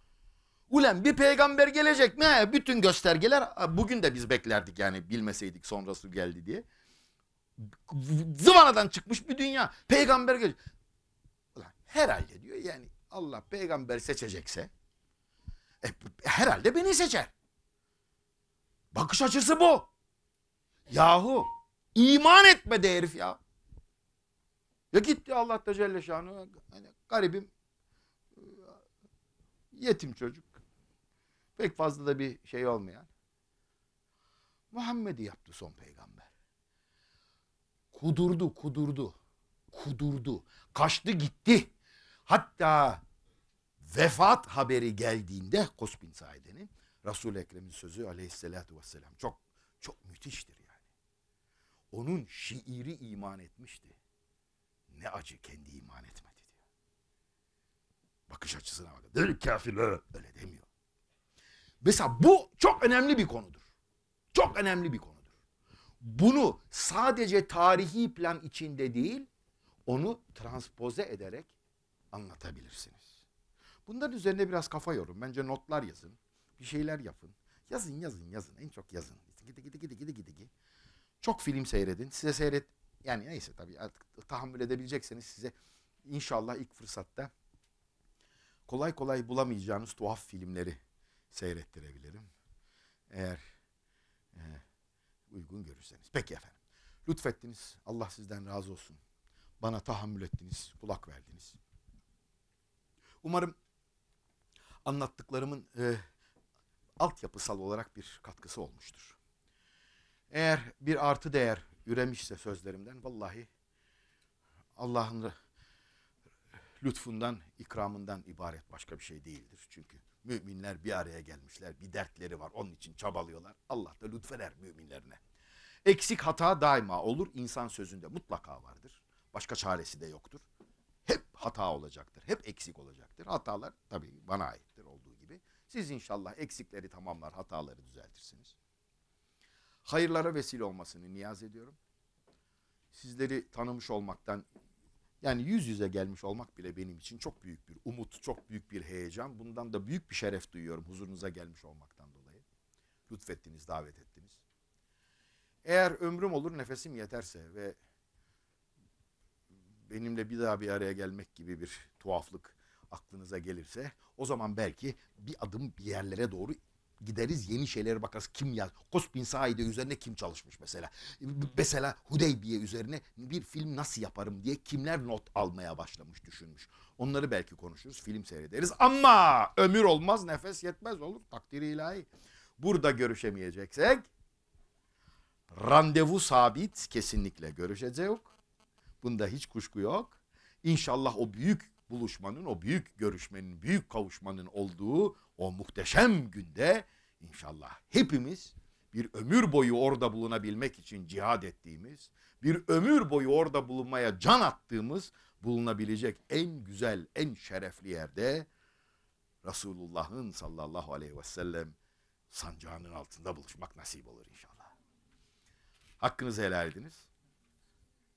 Ulan bir peygamber gelecek mi? bütün göstergeler bugün de biz beklerdik yani bilmeseydik sonrası geldi diye. Zıvanadan çıkmış bir dünya. Peygamber gelecek. Ulan herhalde diyor yani Allah peygamber seçecekse e, herhalde beni seçer. Bakış açısı bu. Yahu iman etmedi herif ya. Ya gitti Allah da Celle Şanı. Hani garibim e, yetim çocuk. Pek fazla da bir şey olmayan. Muhammed'i yaptı son peygamber. Kudurdu, kudurdu. Kudurdu. Kaçtı gitti. Hatta vefat haberi geldiğinde Kusbin Saide'nin Resul-i Ekrem'in sözü aleyhissalatu vesselam çok çok müthiştir yani. Onun şiiri iman etmişti. Ne acı kendi iman etmedi diyor. Bakış açısına bak. Deli kafirler öyle demiyor. Mesela bu çok önemli bir konudur. Çok önemli bir konudur. Bunu sadece tarihi plan içinde değil, onu transpoze ederek anlatabilirsiniz. Bunların üzerine biraz kafa yorun. Bence notlar yazın. Bir şeyler yapın. Yazın yazın yazın. En çok yazın. Gidi gidi gidi gidi gidi. Çok film seyredin. Size seyret yani neyse tabii artık tahammül edebilecekseniz size inşallah ilk fırsatta kolay kolay bulamayacağınız tuhaf filmleri seyrettirebilirim. Eğer e, uygun görürseniz. Peki efendim. Lütfettiniz. Allah sizden razı olsun. Bana tahammül ettiniz. Kulak verdiniz. Umarım anlattıklarımın e, altyapısal olarak bir katkısı olmuştur. Eğer bir artı değer üremişse sözlerimden vallahi Allah'ın lütfundan, ikramından ibaret başka bir şey değildir. Çünkü müminler bir araya gelmişler, bir dertleri var. Onun için çabalıyorlar. Allah da lütfeder müminlerine. Eksik hata daima olur. insan sözünde mutlaka vardır. Başka çaresi de yoktur hata olacaktır. Hep eksik olacaktır. Hatalar tabii bana aittir olduğu gibi. Siz inşallah eksikleri tamamlar, hataları düzeltirsiniz. Hayırlara vesile olmasını niyaz ediyorum. Sizleri tanımış olmaktan yani yüz yüze gelmiş olmak bile benim için çok büyük bir umut, çok büyük bir heyecan. Bundan da büyük bir şeref duyuyorum huzurunuza gelmiş olmaktan dolayı. Lütfettiniz, davet ettiniz. Eğer ömrüm olur, nefesim yeterse ve benimle bir daha bir araya gelmek gibi bir tuhaflık aklınıza gelirse o zaman belki bir adım bir yerlere doğru gideriz yeni şeyler bakarız. Kim yaz? Kospin Saide üzerine kim çalışmış mesela? Mesela Hudeybiye üzerine bir film nasıl yaparım diye kimler not almaya başlamış düşünmüş. Onları belki konuşuruz, film seyrederiz. Ama ömür olmaz, nefes yetmez olur. Takdiri ilahi. Burada görüşemeyeceksek randevu sabit kesinlikle görüşeceğiz. Bunda hiç kuşku yok. İnşallah o büyük buluşmanın, o büyük görüşmenin, büyük kavuşmanın olduğu o muhteşem günde inşallah hepimiz bir ömür boyu orada bulunabilmek için cihad ettiğimiz, bir ömür boyu orada bulunmaya can attığımız bulunabilecek en güzel, en şerefli yerde Resulullah'ın sallallahu aleyhi ve sellem sancağının altında buluşmak nasip olur inşallah. Hakkınızı helal ediniz.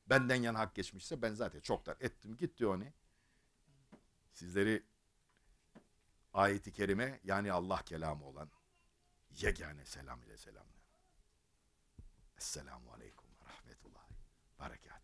Benden yana hak geçmişse ben zaten çoktan ettim gitti onu. Sizleri ayeti kerime yani Allah kelamı olan yegane selam ile selamlıyorum. Esselamu Aleyküm ve Rahmetullah. Berekat.